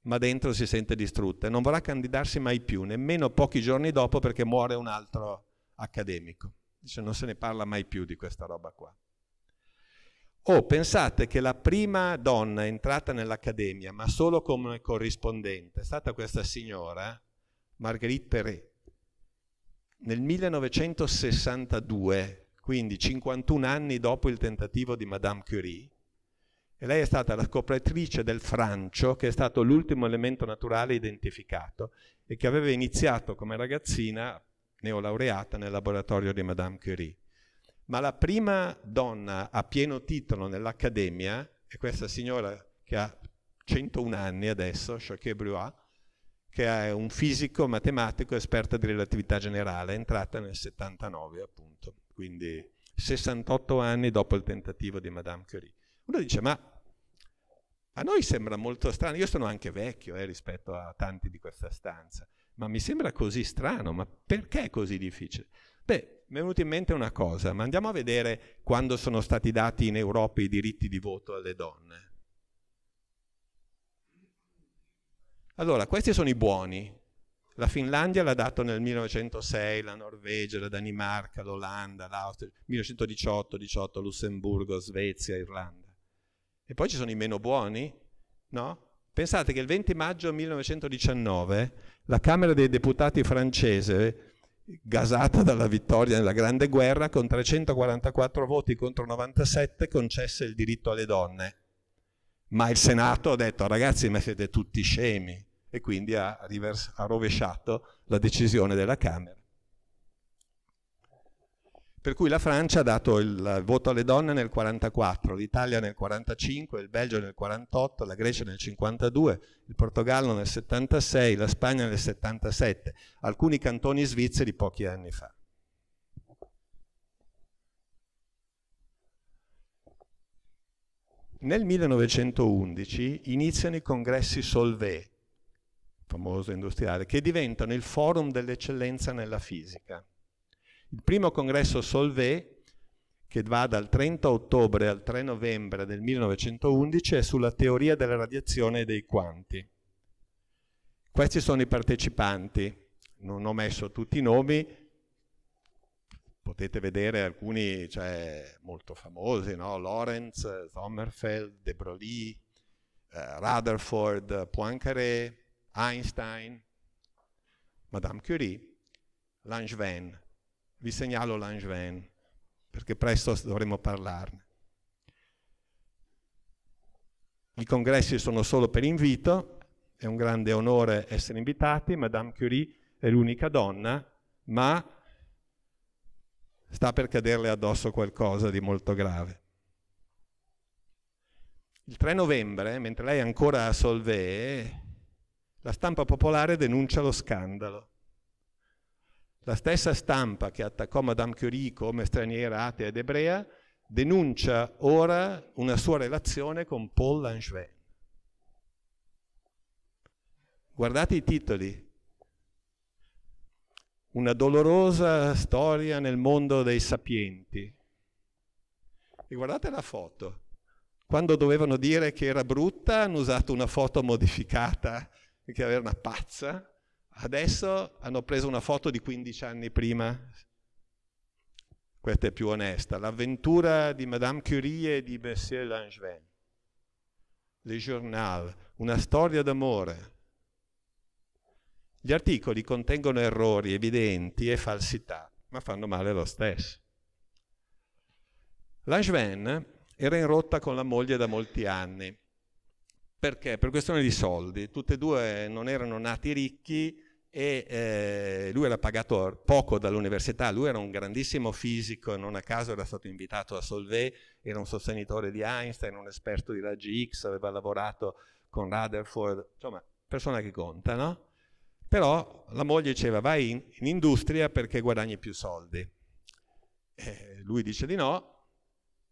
ma dentro si sente distrutta e non vorrà candidarsi mai più, nemmeno pochi giorni dopo perché muore un altro accademico. Dice, non se ne parla mai più di questa roba qua. Oh, pensate che la prima donna entrata nell'accademia, ma solo come corrispondente, è stata questa signora, Marguerite Perret. Nel 1962, quindi 51 anni dopo il tentativo di Madame Curie, e lei è stata la scopritrice del francio, che è stato l'ultimo elemento naturale identificato e che aveva iniziato come ragazzina neolaureata nel laboratorio di Madame Curie. Ma la prima donna a pieno titolo nell'Accademia è questa signora che ha 101 anni adesso, Choquet Bruat, che è un fisico, matematico, esperto di relatività generale, entrata nel 79 appunto, quindi 68 anni dopo il tentativo di Madame Curie. Uno dice, ma a noi sembra molto strano, io sono anche vecchio eh, rispetto a tanti di questa stanza, ma mi sembra così strano, ma perché è così difficile? Beh, mi è venuta in mente una cosa, ma andiamo a vedere quando sono stati dati in Europa i diritti di voto alle donne. Allora, questi sono i buoni. La Finlandia l'ha dato nel 1906, la Norvegia, la Danimarca, l'Olanda, l'Austria, 1918, 18, Lussemburgo, Svezia, Irlanda. E poi ci sono i meno buoni, no? Pensate che il 20 maggio 1919 la Camera dei Deputati francese, gasata dalla vittoria nella Grande Guerra, con 344 voti contro 97 concesse il diritto alle donne. Ma il Senato ha detto ragazzi ma siete tutti scemi e quindi ha, ha rovesciato la decisione della Camera per cui la Francia ha dato il voto alle donne nel 1944, l'Italia nel 1945, il Belgio nel 1948, la Grecia nel 1952, il Portogallo nel 1976, la Spagna nel 1977, alcuni cantoni svizzeri pochi anni fa. Nel 1911 iniziano i congressi Solvay, famoso industriale, che diventano il forum dell'eccellenza nella fisica. Il primo congresso Solvay, che va dal 30 ottobre al 3 novembre del 1911, è sulla teoria della radiazione e dei quanti. Questi sono i partecipanti, non ho messo tutti i nomi, potete vedere alcuni cioè, molto famosi, no? Lorenz, Sommerfeld, De Broglie, eh, Rutherford, Poincaré, Einstein, Madame Curie, Langevin vi segnalo Langevin, perché presto dovremo parlarne. I congressi sono solo per invito, è un grande onore essere invitati, Madame Curie è l'unica donna, ma sta per caderle addosso qualcosa di molto grave. Il 3 novembre, mentre lei è ancora a Solvay, la stampa popolare denuncia lo scandalo. La stessa stampa che attaccò Madame Curie come straniera atea ed ebrea denuncia ora una sua relazione con Paul Langevin. Guardate i titoli. Una dolorosa storia nel mondo dei sapienti. E guardate la foto. Quando dovevano dire che era brutta hanno usato una foto modificata, che era una pazza, Adesso hanno preso una foto di 15 anni prima. Questa è più onesta. L'avventura di Madame Curie e di Monsieur Langevin. Le Journal, una storia d'amore. Gli articoli contengono errori evidenti e falsità, ma fanno male lo stesso. Langevin era in rotta con la moglie da molti anni. Perché? Per questione di soldi. Tutte e due non erano nati ricchi, e eh, lui era pagato poco dall'università, lui era un grandissimo fisico, non a caso era stato invitato a Solvay, era un sostenitore di Einstein, un esperto di raggi X, aveva lavorato con Rutherford, insomma, persona che conta, no? Però la moglie diceva vai in, in industria perché guadagni più soldi. Eh, lui dice di no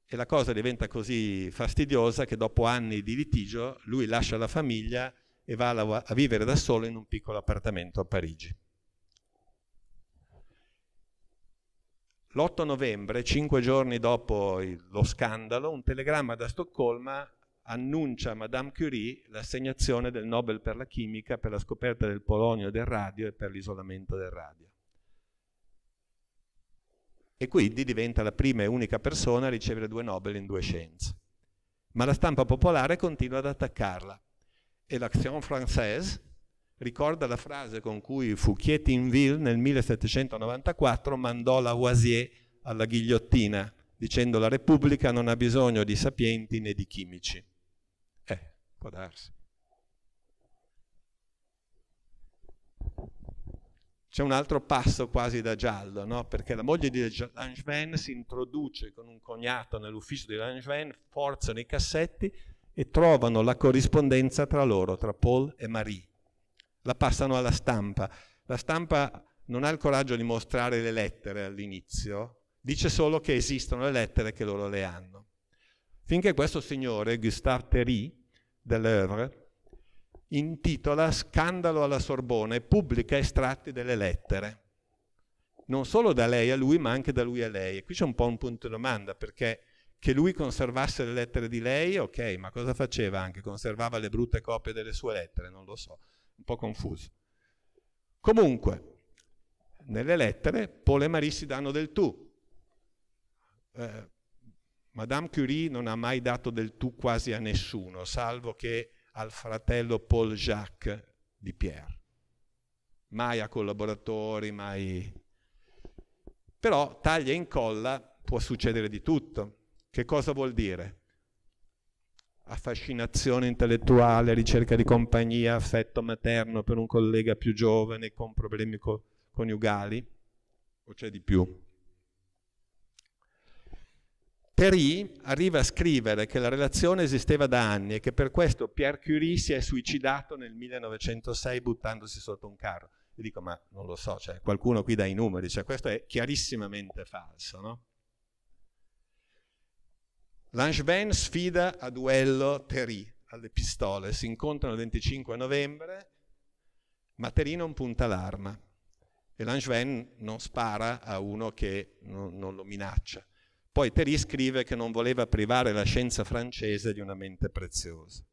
e la cosa diventa così fastidiosa che dopo anni di litigio lui lascia la famiglia e va a, vivere da solo in un piccolo appartamento a Parigi. L'8 novembre, cinque giorni dopo lo scandalo, un telegramma da Stoccolma annuncia a Madame Curie l'assegnazione del Nobel per la chimica per la scoperta del polonio del radio e per l'isolamento del radio. E quindi diventa la prima e unica persona a ricevere due Nobel in due scienze. Ma la stampa popolare continua ad attaccarla e l'Action Française, ricorda la frase con cui Fouquier Tinville nel 1794 mandò Lavoisier alla ghigliottina dicendo la Repubblica non ha bisogno di sapienti né di chimici. Eh, può darsi. C'è un altro passo quasi da giallo, no? perché la moglie di Langevin si introduce con un cognato nell'ufficio di Langevin, forzano i cassetti e trovano la corrispondenza tra loro, tra Paul e Marie. La passano alla stampa. La stampa non ha il coraggio di mostrare le lettere all'inizio, dice solo che esistono le lettere e che loro le hanno. Finché questo signore, Gustave Terry, dell'Oeuvre, intitola Scandalo alla Sorbona e pubblica estratti delle lettere, non solo da lei a lui, ma anche da lui a lei. E qui c'è un po' un punto di domanda, perché che lui conservasse le lettere di lei, ok, ma cosa faceva anche? Conservava le brutte copie delle sue lettere, non lo so, un po' confuso. Comunque, nelle lettere Paul e Marie si danno del tu. Eh, Madame Curie non ha mai dato del tu quasi a nessuno, salvo che al fratello Paul Jacques di Pierre. Mai a collaboratori, mai... Però taglia e incolla può succedere di tutto. Che cosa vuol dire? affascinazione intellettuale, ricerca di compagnia, affetto materno per un collega più giovane con problemi co coniugali, o c'è di più? Terry arriva a scrivere che la relazione esisteva da anni e che per questo Pierre Curie si è suicidato nel 1906 buttandosi sotto un carro. E dico, ma non lo so, cioè, qualcuno qui dà i numeri, cioè, questo è chiarissimamente falso, no? Langevin sfida a duello Terry alle pistole, si incontrano il 25 novembre, ma Terry non punta l'arma e Langevin non spara a uno che non, non lo minaccia. Poi Terry scrive che non voleva privare la scienza francese di una mente preziosa.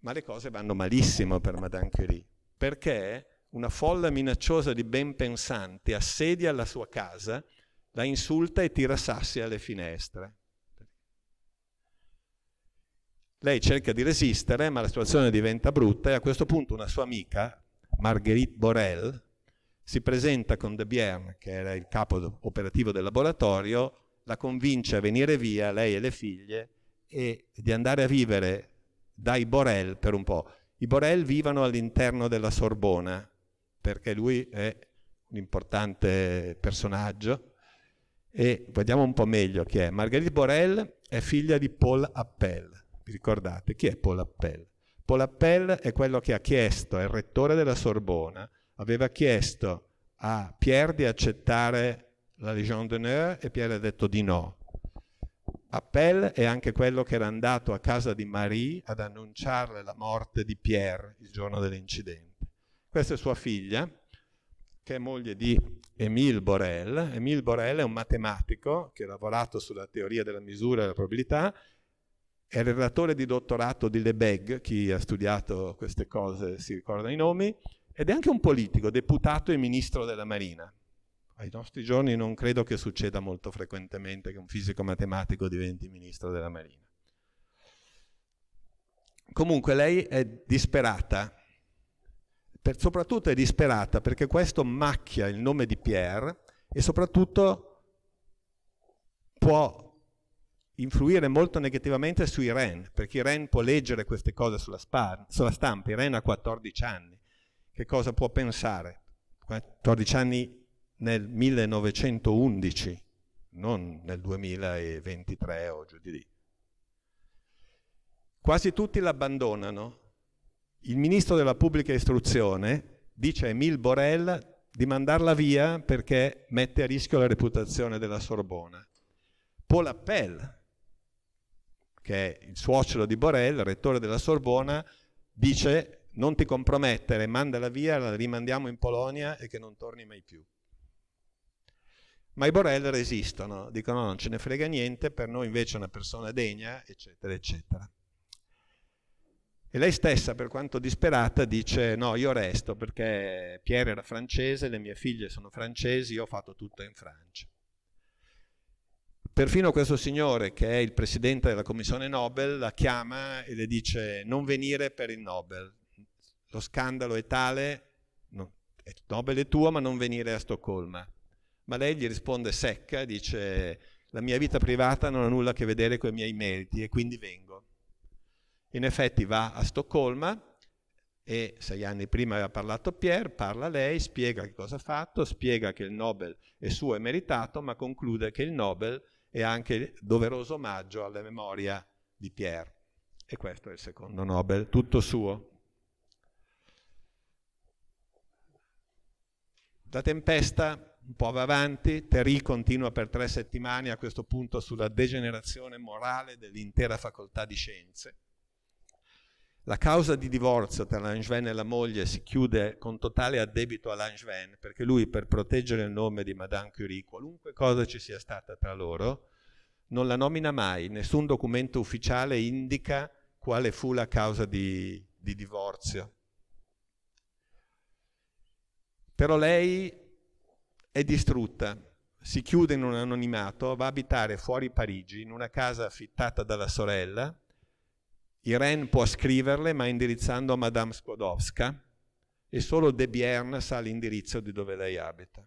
Ma le cose vanno malissimo per Madame Curie, perché una folla minacciosa di ben pensanti assedia la sua casa la insulta e tira sassi alle finestre. Lei cerca di resistere, ma la situazione diventa brutta e a questo punto una sua amica, Marguerite Borel, si presenta con De Bierne, che era il capo operativo del laboratorio, la convince a venire via, lei e le figlie, e di andare a vivere dai Borel per un po'. I Borel vivono all'interno della Sorbona, perché lui è un importante personaggio e vediamo un po' meglio chi è. Marguerite Borel è figlia di Paul Appel. Vi ricordate chi è Paul Appel? Paul Appel è quello che ha chiesto, è il rettore della Sorbona, aveva chiesto a Pierre di accettare la Legion d'honneur e Pierre ha detto di no. Appel è anche quello che era andato a casa di Marie ad annunciarle la morte di Pierre il giorno dell'incidente. Questa è sua figlia, che è moglie di Emile Borel. Emile Borel è un matematico che ha lavorato sulla teoria della misura e della probabilità, è il relatore di dottorato di Lebesgue, chi ha studiato queste cose si ricorda i nomi, ed è anche un politico, deputato e ministro della Marina. Ai nostri giorni non credo che succeda molto frequentemente che un fisico matematico diventi ministro della Marina. Comunque lei è disperata per, soprattutto è disperata perché questo macchia il nome di Pierre e soprattutto può influire molto negativamente sui REN, perché REN può leggere queste cose sulla, spa, sulla stampa, Irene ha 14 anni, che cosa può pensare? 14 anni nel 1911, non nel 2023 o giù di lì. Quasi tutti l'abbandonano il ministro della pubblica istruzione dice a Emile Borel di mandarla via perché mette a rischio la reputazione della Sorbona. Paul Appel, che è il suocero di Borel, rettore della Sorbona, dice non ti compromettere, mandala via, la rimandiamo in Polonia e che non torni mai più. Ma i Borel resistono, dicono no, non ce ne frega niente, per noi invece è una persona degna, eccetera, eccetera. E lei stessa, per quanto disperata, dice no, io resto perché Pierre era francese, le mie figlie sono francesi, io ho fatto tutto in Francia. Perfino questo signore, che è il presidente della commissione Nobel, la chiama e le dice non venire per il Nobel. Lo scandalo è tale, no, il Nobel è tuo, ma non venire a Stoccolma. Ma lei gli risponde secca, dice la mia vita privata non ha nulla a che vedere con i miei meriti e quindi vengo. In effetti va a Stoccolma e sei anni prima aveva parlato Pierre, parla lei, spiega che cosa ha fatto, spiega che il Nobel è suo e meritato, ma conclude che il Nobel è anche doveroso omaggio alla memoria di Pierre. E questo è il secondo Nobel, tutto suo. La tempesta un po' va avanti, Terry continua per tre settimane a questo punto sulla degenerazione morale dell'intera facoltà di scienze la causa di divorzio tra Langevin e la moglie si chiude con totale addebito a Langevin, perché lui, per proteggere il nome di Madame Curie, qualunque cosa ci sia stata tra loro, non la nomina mai, nessun documento ufficiale indica quale fu la causa di, di divorzio. Però lei è distrutta, si chiude in un anonimato, va a abitare fuori Parigi, in una casa affittata dalla sorella, Irene può scriverle ma indirizzando a Madame Skłodowska e solo De Bierne sa l'indirizzo di dove lei abita.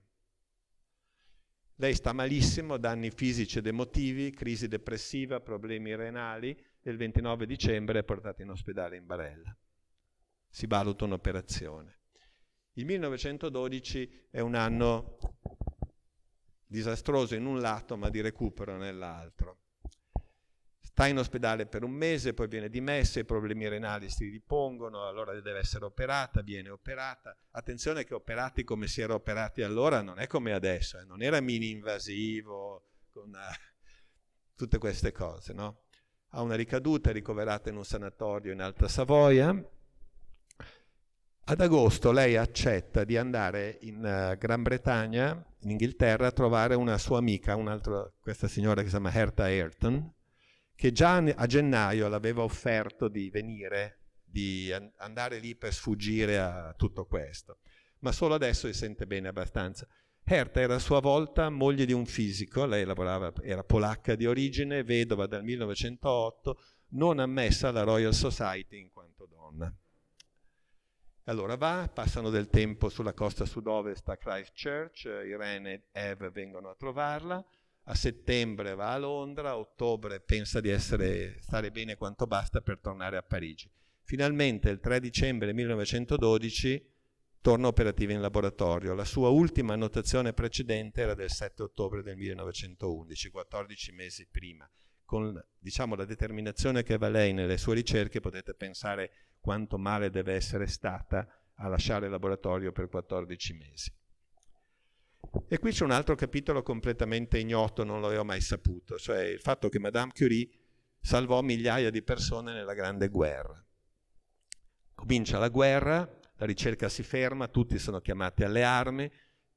Lei sta malissimo, danni fisici ed emotivi, crisi depressiva, problemi renali e il 29 dicembre è portata in ospedale in Barella. Si valuta un'operazione. Il 1912 è un anno disastroso in un lato ma di recupero nell'altro. Sta in ospedale per un mese, poi viene dimessa, i problemi renali si ripongono, allora deve essere operata, viene operata. Attenzione che operati come si era operati allora non è come adesso, eh, non era mini-invasivo, con una... Eh, tutte queste cose, no? Ha una ricaduta, è ricoverata in un sanatorio in Alta Savoia, ad agosto lei accetta di andare in eh, Gran Bretagna, in Inghilterra, a trovare una sua amica, un altro, questa signora che si chiama Herta Ayrton, che già a gennaio l'aveva offerto di venire, di andare lì per sfuggire a tutto questo, ma solo adesso si sente bene abbastanza. Herta era a sua volta moglie di un fisico, lei lavorava, era polacca di origine, vedova dal 1908, non ammessa alla Royal Society in quanto donna. Allora va, passano del tempo sulla costa sud-ovest a Christchurch, Irene e Eve vengono a trovarla, a settembre va a Londra, a ottobre pensa di essere, stare bene quanto basta per tornare a Parigi. Finalmente il 3 dicembre 1912 torna operativa in laboratorio. La sua ultima annotazione precedente era del 7 ottobre del 1911, 14 mesi prima. Con diciamo, la determinazione che aveva lei nelle sue ricerche potete pensare quanto male deve essere stata a lasciare il laboratorio per 14 mesi. E qui c'è un altro capitolo completamente ignoto, non l'avevo mai saputo, cioè il fatto che Madame Curie salvò migliaia di persone nella Grande Guerra. Comincia la guerra, la ricerca si ferma, tutti sono chiamati alle armi,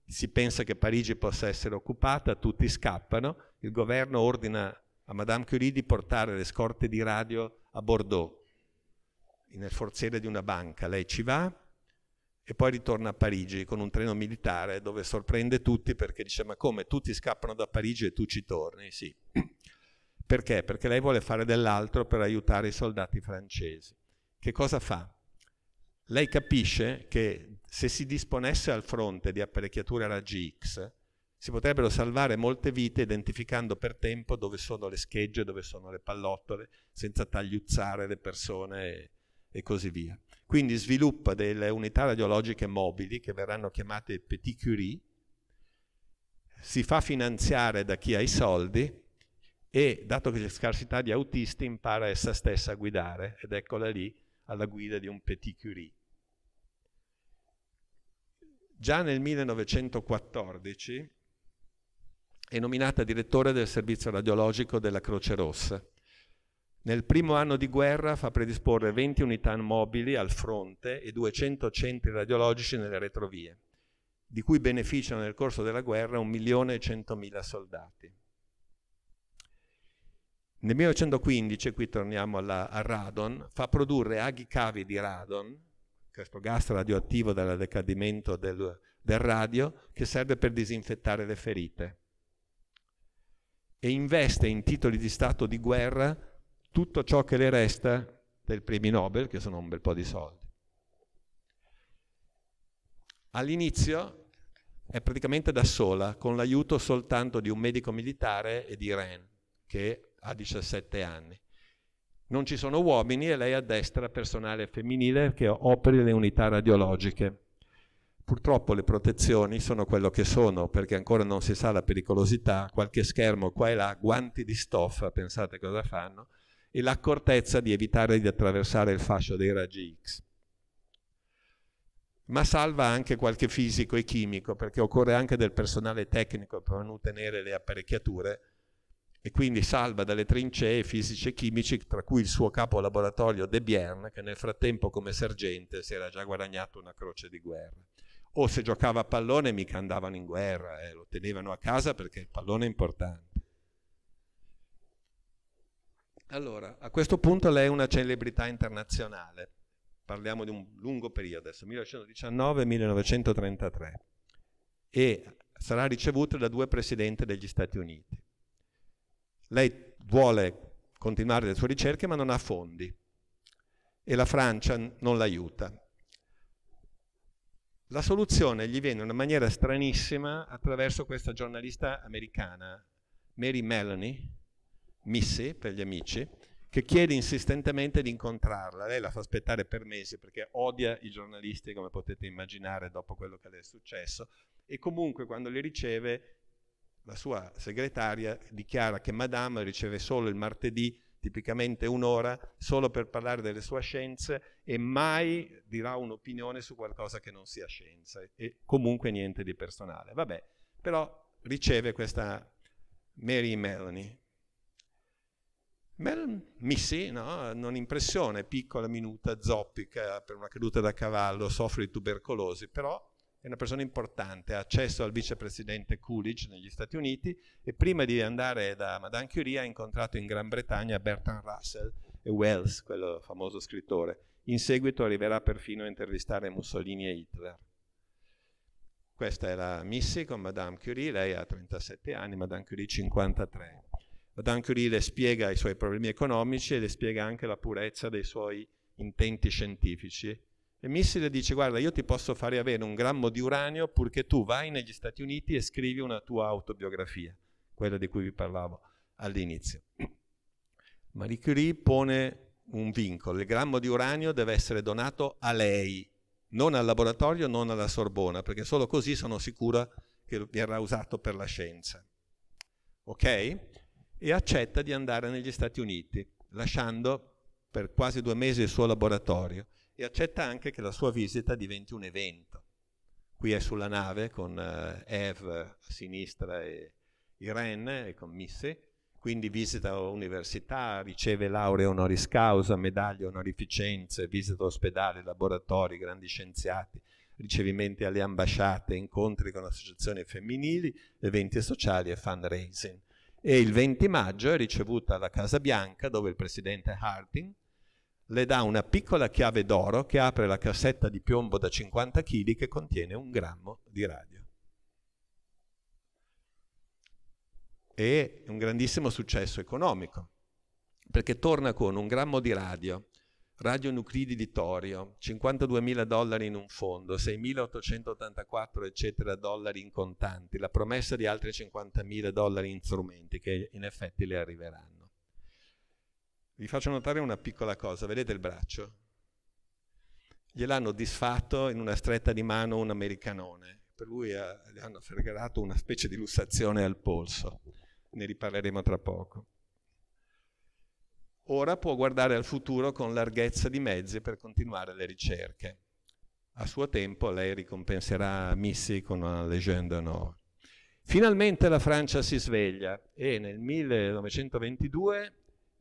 si pensa che Parigi possa essere occupata, tutti scappano, il governo ordina a Madame Curie di portare le scorte di radio a Bordeaux, nel forziere di una banca. Lei ci va, e poi ritorna a Parigi con un treno militare dove sorprende tutti perché dice ma come tutti scappano da Parigi e tu ci torni? Sì. Perché? Perché lei vuole fare dell'altro per aiutare i soldati francesi. Che cosa fa? Lei capisce che se si disponesse al fronte di apparecchiature raggi X si potrebbero salvare molte vite identificando per tempo dove sono le schegge, dove sono le pallottole, senza tagliuzzare le persone e, e così via. Quindi sviluppa delle unità radiologiche mobili che verranno chiamate Petit Curie, si fa finanziare da chi ha i soldi e, dato che c'è scarsità di autisti, impara essa stessa a guidare ed eccola lì alla guida di un Petit Curie. Già nel 1914 è nominata direttore del servizio radiologico della Croce Rossa nel primo anno di guerra fa predisporre 20 unità mobili al fronte e 200 centri radiologici nelle retrovie, di cui beneficiano nel corso della guerra 1.100.000 soldati. Nel 1915, qui torniamo alla, al radon, fa produrre aghi cavi di radon, questo gas radioattivo dal decadimento del, del radio, che serve per disinfettare le ferite. E investe in titoli di stato di guerra tutto ciò che le resta del premi Nobel, che sono un bel po' di soldi. All'inizio è praticamente da sola, con l'aiuto soltanto di un medico militare e di Ren, che ha 17 anni. Non ci sono uomini e lei addestra personale femminile che opera le unità radiologiche. Purtroppo le protezioni sono quello che sono, perché ancora non si sa la pericolosità, qualche schermo qua e là, guanti di stoffa, pensate cosa fanno, e l'accortezza di evitare di attraversare il fascio dei raggi X. Ma salva anche qualche fisico e chimico, perché occorre anche del personale tecnico per mantenere le apparecchiature e quindi salva dalle trincee fisici e chimici, tra cui il suo capo laboratorio De Bierne, che nel frattempo come sergente si era già guadagnato una croce di guerra. O se giocava a pallone mica andavano in guerra, eh, lo tenevano a casa perché il pallone è importante. Allora, a questo punto lei è una celebrità internazionale. Parliamo di un lungo periodo 1919-1933. E sarà ricevuta da due presidenti degli Stati Uniti. Lei vuole continuare le sue ricerche ma non ha fondi e la Francia non l'aiuta. La soluzione gli viene in una maniera stranissima attraverso questa giornalista americana, Mary Melanie, Missy per gli amici, che chiede insistentemente di incontrarla. Lei la fa aspettare per mesi perché odia i giornalisti, come potete immaginare, dopo quello che le è successo. E comunque quando li riceve, la sua segretaria dichiara che Madame riceve solo il martedì, tipicamente un'ora, solo per parlare delle sue scienze e mai dirà un'opinione su qualcosa che non sia scienza e comunque niente di personale. Vabbè, però riceve questa Mary Melanie Bel missì, no? Un'impressione piccola, minuta, zoppica, per una caduta da cavallo, soffre di tubercolosi, però è una persona importante, ha accesso al vicepresidente Coolidge negli Stati Uniti e prima di andare da Madame Curie ha incontrato in Gran Bretagna Bertrand Russell e Wells, quello famoso scrittore. In seguito arriverà perfino a intervistare Mussolini e Hitler. Questa era Missy con Madame Curie, lei ha 37 anni, Madame Curie 53. Madame Curie le spiega i suoi problemi economici e le spiega anche la purezza dei suoi intenti scientifici. E Missile dice, guarda, io ti posso fare avere un grammo di uranio purché tu vai negli Stati Uniti e scrivi una tua autobiografia, quella di cui vi parlavo all'inizio. Marie Curie pone un vincolo, il grammo di uranio deve essere donato a lei, non al laboratorio, non alla Sorbona, perché solo così sono sicura che verrà usato per la scienza. Ok? e accetta di andare negli Stati Uniti, lasciando per quasi due mesi il suo laboratorio e accetta anche che la sua visita diventi un evento. Qui è sulla nave con eh, Eve a sinistra e Irene e con Missy, quindi visita università, riceve lauree honoris causa, medaglie onorificenze, visita ospedali, laboratori, grandi scienziati, ricevimenti alle ambasciate, incontri con associazioni femminili, eventi sociali e fundraising e il 20 maggio è ricevuta alla Casa Bianca dove il presidente Harding le dà una piccola chiave d'oro che apre la cassetta di piombo da 50 kg che contiene un grammo di radio. E un grandissimo successo economico, perché torna con un grammo di radio radionuclidi di torio, 52.000 dollari in un fondo, 6.884 eccetera dollari in contanti, la promessa di altri 50.000 dollari in strumenti che in effetti le arriveranno. Vi faccio notare una piccola cosa, vedete il braccio? Gliel'hanno disfatto in una stretta di mano un americanone, per lui ha, eh, gli hanno fregato una specie di lussazione al polso, ne riparleremo tra poco ora può guardare al futuro con larghezza di mezzi per continuare le ricerche. A suo tempo lei ricompenserà Missy con una leggenda d'Honneur. Finalmente la Francia si sveglia e nel 1922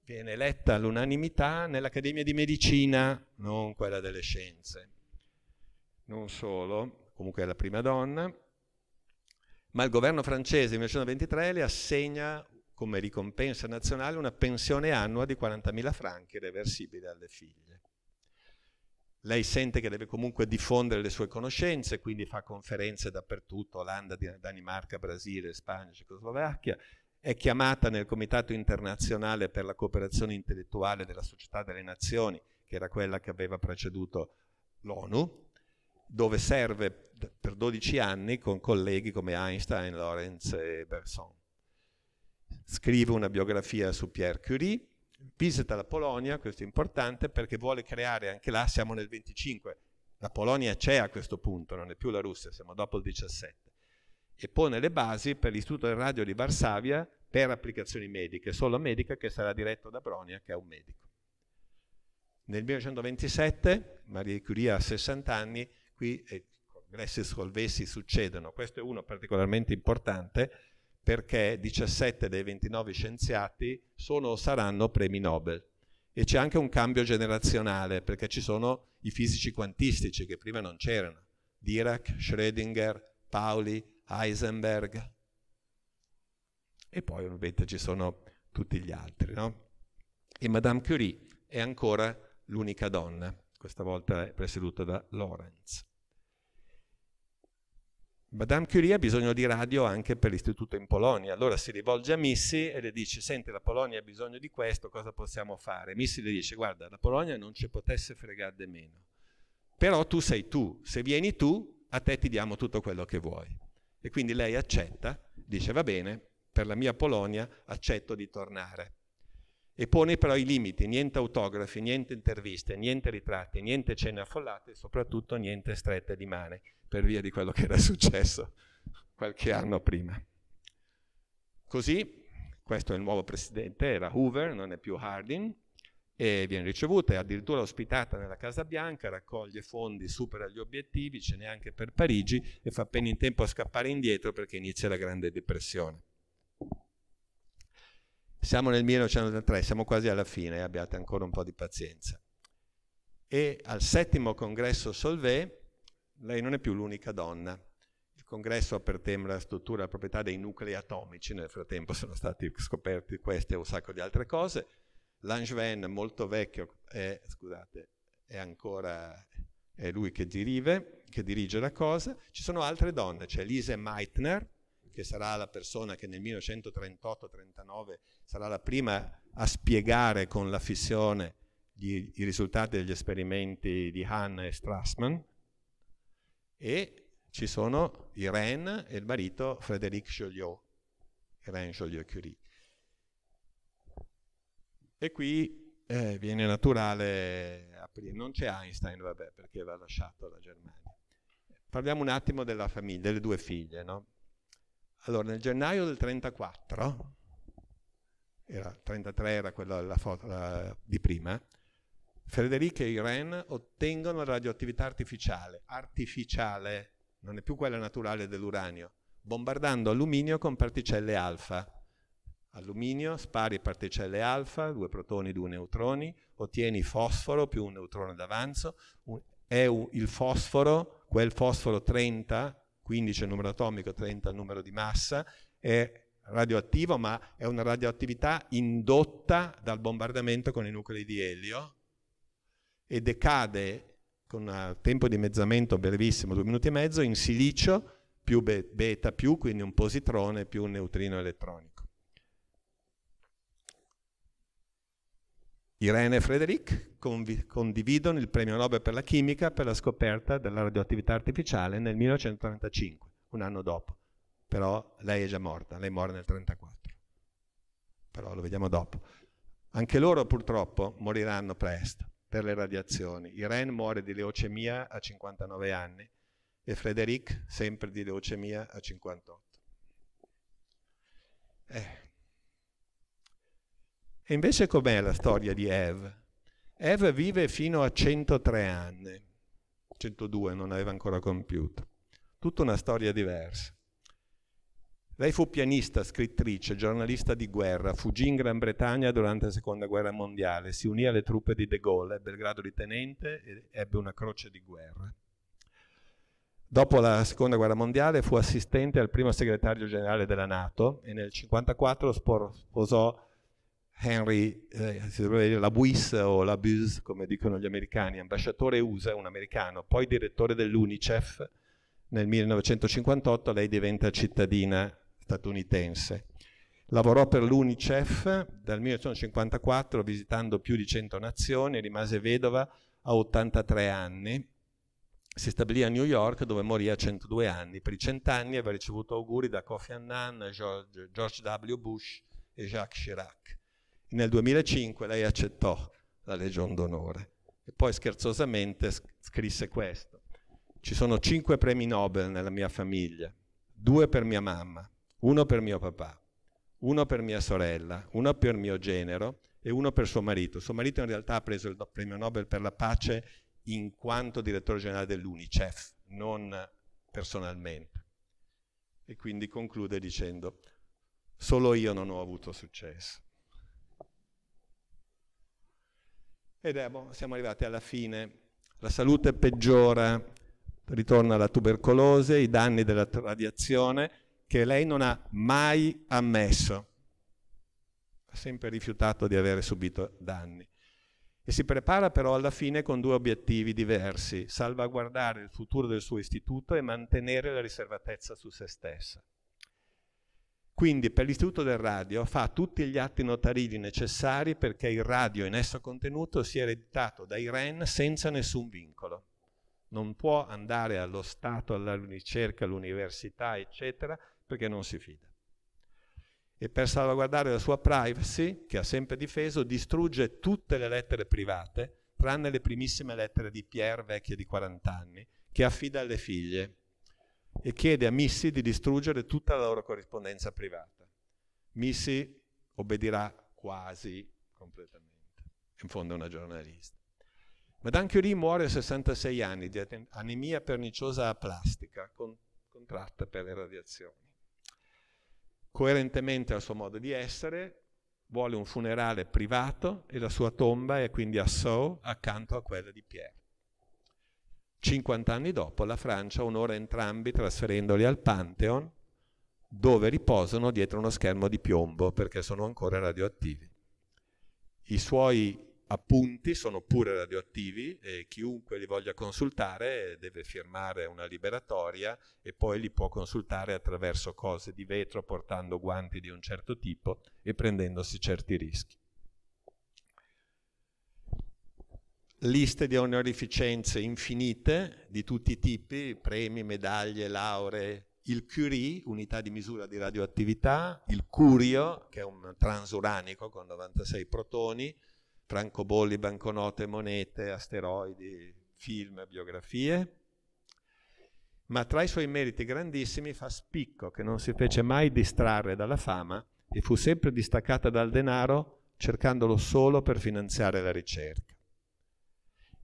viene eletta all'unanimità nell'Accademia di Medicina, non quella delle scienze. Non solo, comunque è la prima donna, ma il governo francese nel 1923 le assegna come ricompensa nazionale una pensione annua di 40.000 franchi reversibile alle figlie. Lei sente che deve comunque diffondere le sue conoscenze, quindi fa conferenze dappertutto, Olanda, Danimarca, Brasile, Spagna, Cecoslovacchia, è chiamata nel Comitato internazionale per la cooperazione intellettuale della Società delle Nazioni, che era quella che aveva preceduto l'ONU, dove serve per 12 anni con colleghi come Einstein, Lorenz e Bergson scrive una biografia su Pierre Curie, visita la Polonia, questo è importante perché vuole creare, anche là siamo nel 25, la Polonia c'è a questo punto, non è più la Russia, siamo dopo il 17, e pone le basi per l'Istituto del Radio di Varsavia per applicazioni mediche, solo mediche, che sarà diretto da Bronia che è un medico. Nel 1927, Marie Curie ha 60 anni, qui eh, i congressi scolvesi succedono, questo è uno particolarmente importante, perché 17 dei 29 scienziati sono o saranno premi Nobel. E c'è anche un cambio generazionale, perché ci sono i fisici quantistici che prima non c'erano. Dirac, Schrödinger, Pauli, Heisenberg. E poi ovviamente ci sono tutti gli altri, no? E Madame Curie è ancora l'unica donna, questa volta è presieduta da Lorenz. Madame Curie ha bisogno di radio anche per l'istituto in Polonia, allora si rivolge a Missy e le dice, senti la Polonia ha bisogno di questo, cosa possiamo fare? Missy le dice, guarda, la Polonia non ci potesse fregare di meno, però tu sei tu, se vieni tu, a te ti diamo tutto quello che vuoi. E quindi lei accetta, dice, va bene, per la mia Polonia accetto di tornare. E pone però i limiti, niente autografi, niente interviste, niente ritratti, niente cene affollate e soprattutto niente strette di mani per via di quello che era successo qualche anno prima. Così, questo è il nuovo presidente, era Hoover, non è più Harding, e viene ricevuta, è addirittura ospitata nella Casa Bianca, raccoglie fondi, supera gli obiettivi, ce n'è anche per Parigi e fa appena in tempo a scappare indietro perché inizia la Grande Depressione. Siamo nel 1903, siamo quasi alla fine, abbiate ancora un po' di pazienza. E al settimo congresso Solvay lei non è più l'unica donna. Il congresso ha per tema la struttura e la proprietà dei nuclei atomici, nel frattempo sono stati scoperti queste e un sacco di altre cose. Langevin, molto vecchio, è, scusate, è ancora è lui che, dirive, che dirige la cosa. Ci sono altre donne, c'è Lise Meitner, che sarà la persona che nel 1938-39 sarà la prima a spiegare con la fissione gli, i risultati degli esperimenti di Hahn e Strassmann, e ci sono Irene e il marito Frédéric Joliot, Irene Joliot Curie. E qui eh, viene naturale aprire, non c'è Einstein, vabbè, perché aveva lasciato la Germania. Parliamo un attimo della famiglia, delle due figlie, no? Allora, nel gennaio del 1934, era, 33 era quella la foto la, di prima, Federica e Irene ottengono radioattività artificiale, artificiale, non è più quella naturale dell'uranio, bombardando alluminio con particelle alfa. Alluminio, spari particelle alfa, due protoni, due neutroni, ottieni fosforo più un neutrone d'avanzo, un, è un, il fosforo, quel fosforo 30, 15 il numero atomico, 30 il numero di massa, è radioattivo ma è una radioattività indotta dal bombardamento con i nuclei di elio e decade con un eh, tempo di mezzamento brevissimo, due minuti e mezzo, in silicio più beta più, quindi un positrone più un neutrino elettronico. Irene e Frederic condividono il premio Nobel per la chimica per la scoperta della radioattività artificiale nel 1935, un anno dopo. Però lei è già morta, lei muore nel 1934. Però lo vediamo dopo. Anche loro purtroppo moriranno presto per le radiazioni. Irene muore di leucemia a 59 anni e Frédéric sempre di leucemia a 58. Eh. E invece com'è la storia di Eve? Eve vive fino a 103 anni, 102 non aveva ancora compiuto, tutta una storia diversa. Lei fu pianista, scrittrice, giornalista di guerra, fuggì in Gran Bretagna durante la Seconda Guerra Mondiale, si unì alle truppe di De Gaulle, ebbe il grado di tenente e ebbe una croce di guerra. Dopo la Seconda Guerra Mondiale fu assistente al primo segretario generale della Nato e nel 1954 sposò Henry, eh, si o Labuse, come dicono gli americani, ambasciatore USA, un americano, poi direttore dell'UNICEF. Nel 1958 lei diventa cittadina statunitense. Lavorò per l'UNICEF dal 1954 visitando più di 100 nazioni, rimase vedova a 83 anni, si stabilì a New York dove morì a 102 anni. Per i cent'anni aveva ricevuto auguri da Kofi Annan, George, George W. Bush e Jacques Chirac. Nel 2005 lei accettò la Legion d'Onore e poi scherzosamente scrisse questo. Ci sono cinque premi Nobel nella mia famiglia, due per mia mamma, uno per mio papà, uno per mia sorella, uno per mio genero e uno per suo marito. Suo marito in realtà ha preso il premio Nobel per la pace in quanto direttore generale dell'UNICEF, non personalmente. E quindi conclude dicendo, solo io non ho avuto successo. Ed è, boh, siamo arrivati alla fine, la salute peggiora, ritorna la tubercolosi, i danni della radiazione, che lei non ha mai ammesso. Ha sempre rifiutato di avere subito danni. E si prepara però alla fine con due obiettivi diversi, salvaguardare il futuro del suo istituto e mantenere la riservatezza su se stessa. Quindi per l'istituto del radio fa tutti gli atti notarili necessari perché il radio in esso contenuto sia ereditato dai REN senza nessun vincolo. Non può andare allo Stato, alla ricerca, all'università, eccetera, perché non si fida. E per salvaguardare la sua privacy, che ha sempre difeso, distrugge tutte le lettere private, tranne le primissime lettere di Pierre, vecchie di 40 anni, che affida alle figlie e chiede a Missy di distruggere tutta la loro corrispondenza privata. Missy obbedirà quasi completamente. In fondo è una giornalista. Madame Curie muore a 66 anni di anemia perniciosa aplastica, con, contratta per le radiazioni coerentemente al suo modo di essere, vuole un funerale privato e la sua tomba è quindi a Sceaux accanto a quella di Pierre. 50 anni dopo la Francia onora entrambi trasferendoli al Pantheon dove riposano dietro uno schermo di piombo perché sono ancora radioattivi. I suoi appunti sono pure radioattivi e chiunque li voglia consultare deve firmare una liberatoria e poi li può consultare attraverso cose di vetro portando guanti di un certo tipo e prendendosi certi rischi. Liste di onorificenze infinite di tutti i tipi, premi, medaglie, lauree, il Curie, unità di misura di radioattività, il Curio, che è un transuranico con 96 protoni, francobolli, banconote, monete, asteroidi, film, biografie. Ma tra i suoi meriti grandissimi fa spicco che non si fece mai distrarre dalla fama e fu sempre distaccata dal denaro cercandolo solo per finanziare la ricerca.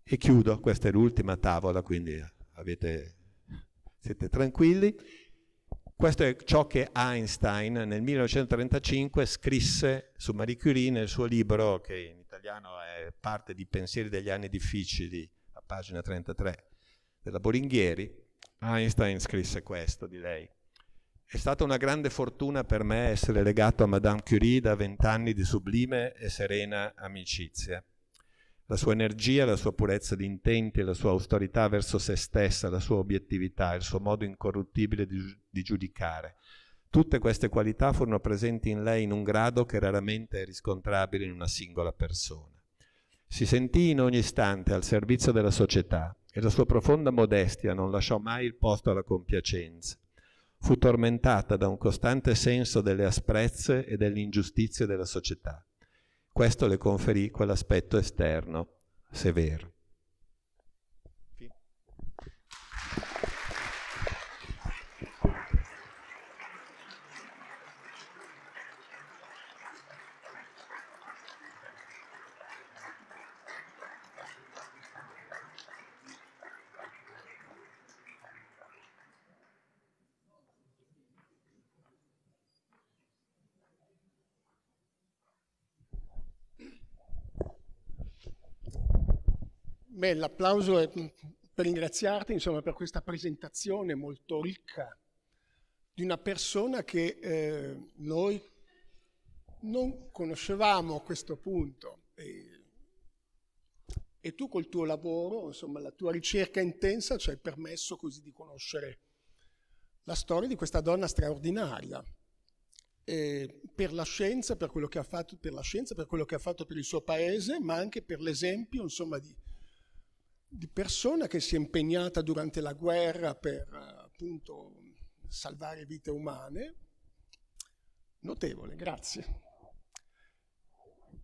E chiudo, questa è l'ultima tavola, quindi avete, siete tranquilli. Questo è ciò che Einstein nel 1935 scrisse su Marie Curie nel suo libro che in italiano è parte di Pensieri degli anni difficili, a pagina 33 della Boringhieri, Einstein scrisse questo di lei. È stata una grande fortuna per me essere legato a Madame Curie da vent'anni di sublime e serena amicizia. La sua energia, la sua purezza di intenti, la sua austerità verso se stessa, la sua obiettività, il suo modo incorruttibile di, di giudicare, Tutte queste qualità furono presenti in lei in un grado che raramente è riscontrabile in una singola persona. Si sentì in ogni istante al servizio della società e la sua profonda modestia non lasciò mai il posto alla compiacenza. Fu tormentata da un costante senso delle asprezze e dell'ingiustizia della società. Questo le conferì quell'aspetto esterno, severo. Beh, l'applauso è mm, per ringraziarti insomma, per questa presentazione molto ricca di una persona che eh, noi non conoscevamo a questo punto. E, e, tu col tuo lavoro, insomma, la tua ricerca intensa ci hai permesso così di conoscere la storia di questa donna straordinaria. E per la scienza, per quello che ha fatto per la scienza, per quello che ha fatto per il suo paese, ma anche per l'esempio, insomma, di di persona che si è impegnata durante la guerra per appunto salvare vite umane. Notevole, grazie.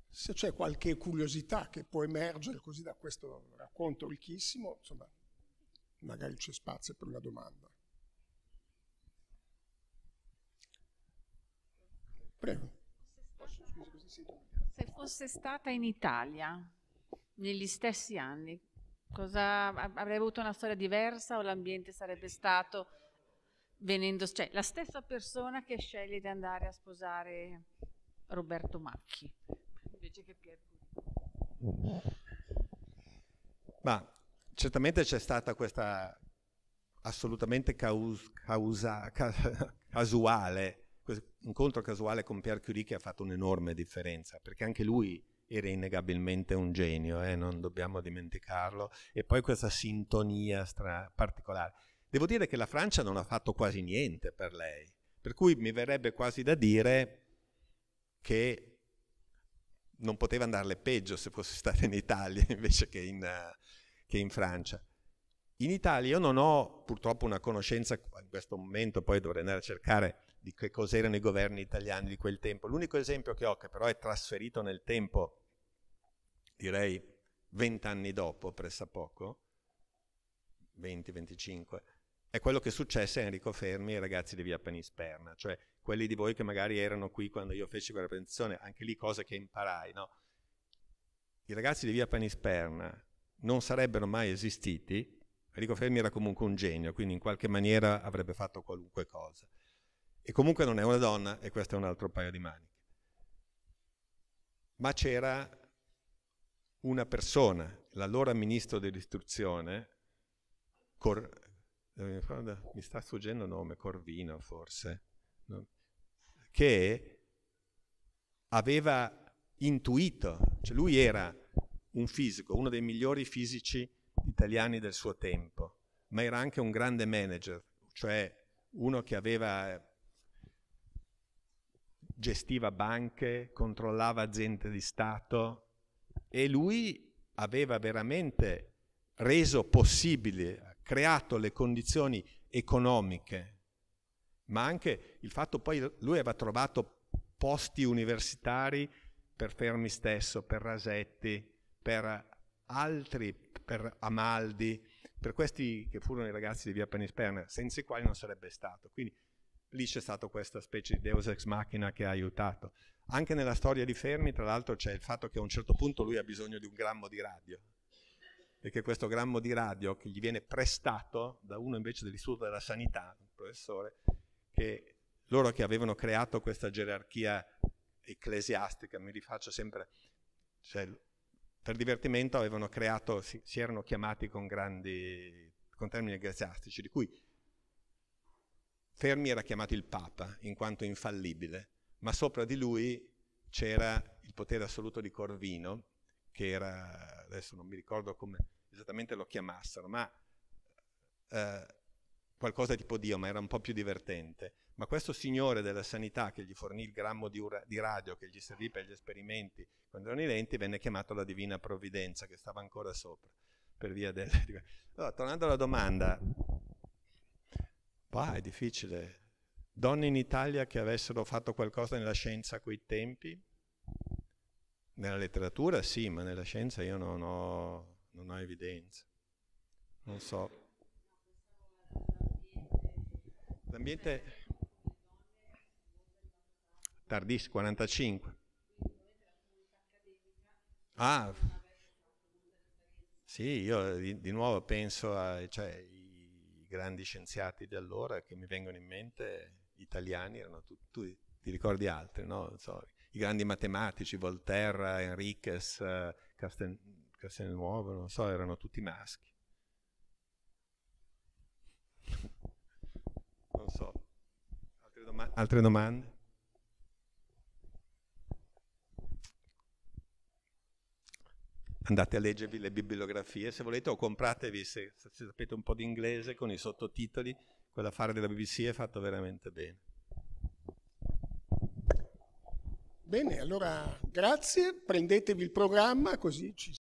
Se c'è qualche curiosità che può emergere così da questo racconto ricchissimo, insomma, magari c'è spazio per una domanda. Prego. Se fosse stata in Italia negli stessi anni, Cosa, avrei avuto una storia diversa o l'ambiente sarebbe stato venendo, cioè la stessa persona che sceglie di andare a sposare Roberto Macchi invece che Pier Ma certamente c'è stata questa assolutamente caus, causa, ca, casuale, incontro casuale con Pierre Curie che ha fatto un'enorme differenza, perché anche lui era innegabilmente un genio, eh, non dobbiamo dimenticarlo, e poi questa sintonia stra- particolare. Devo dire che la Francia non ha fatto quasi niente per lei, per cui mi verrebbe quasi da dire che non poteva andarle peggio se fosse stata in Italia invece che in, che in Francia. In Italia io non ho purtroppo una conoscenza, in questo momento poi dovrei andare a cercare di che cos'erano i governi italiani di quel tempo. L'unico esempio che ho, che però è trasferito nel tempo direi vent'anni dopo, pressappoco, 20-25, è quello che successe a Enrico Fermi e ai ragazzi di Via Panisperna, cioè quelli di voi che magari erano qui quando io feci quella presentazione, anche lì cose che imparai, no? I ragazzi di Via Panisperna non sarebbero mai esistiti, Enrico Fermi era comunque un genio, quindi in qualche maniera avrebbe fatto qualunque cosa. E comunque non è una donna e questo è un altro paio di maniche. Ma c'era una persona, l'allora ministro dell'istruzione, Cor, eh, mi sta sfuggendo il nome, Corvino forse, no? che aveva intuito, cioè lui era un fisico, uno dei migliori fisici italiani del suo tempo, ma era anche un grande manager, cioè uno che aveva gestiva banche, controllava aziende di Stato, e lui aveva veramente reso possibile, creato le condizioni economiche, ma anche il fatto poi lui aveva trovato posti universitari per Fermi stesso, per Rasetti, per altri, per Amaldi, per questi che furono i ragazzi di Via Penisperna, senza i quali non sarebbe stato. Quindi lì c'è stata questa specie di deus ex machina che ha aiutato. Anche nella storia di Fermi, tra l'altro, c'è il fatto che a un certo punto lui ha bisogno di un grammo di radio e che questo grammo di radio che gli viene prestato da uno invece dell'Istituto della Sanità, un professore, che loro che avevano creato questa gerarchia ecclesiastica, mi rifaccio sempre, cioè, per divertimento avevano creato, si, si erano chiamati con grandi, con termini ecclesiastici, di cui Fermi era chiamato il Papa in quanto infallibile, ma sopra di lui c'era il potere assoluto di Corvino, che era, adesso non mi ricordo come esattamente lo chiamassero, ma eh, qualcosa tipo Dio, ma era un po' più divertente. Ma questo signore della sanità che gli fornì il grammo di, ura- di radio che gli servì per gli esperimenti quando erano i lenti venne chiamato la divina provvidenza che stava ancora sopra per via del... Allora, tornando alla domanda, Qua è difficile. Donne in Italia che avessero fatto qualcosa nella scienza a quei tempi? Nella letteratura sì, ma nella scienza io non ho, non ho evidenza. Non so. L'ambiente tardis 45. Ah, sì, io di, di nuovo penso a... Cioè, grandi scienziati di allora che mi vengono in mente, italiani, erano tutti, tu ti ricordi altri, no? so, i grandi matematici, Volterra, Enriquez, uh, Castelnuovo, non so, erano tutti maschi. non so, altre, doma altre domande? andate a leggervi le bibliografie se volete o compratevi, se, se sapete un po' di inglese, con i sottotitoli, quell'affare della BBC è fatto veramente bene. Bene, allora grazie, prendetevi il programma così ci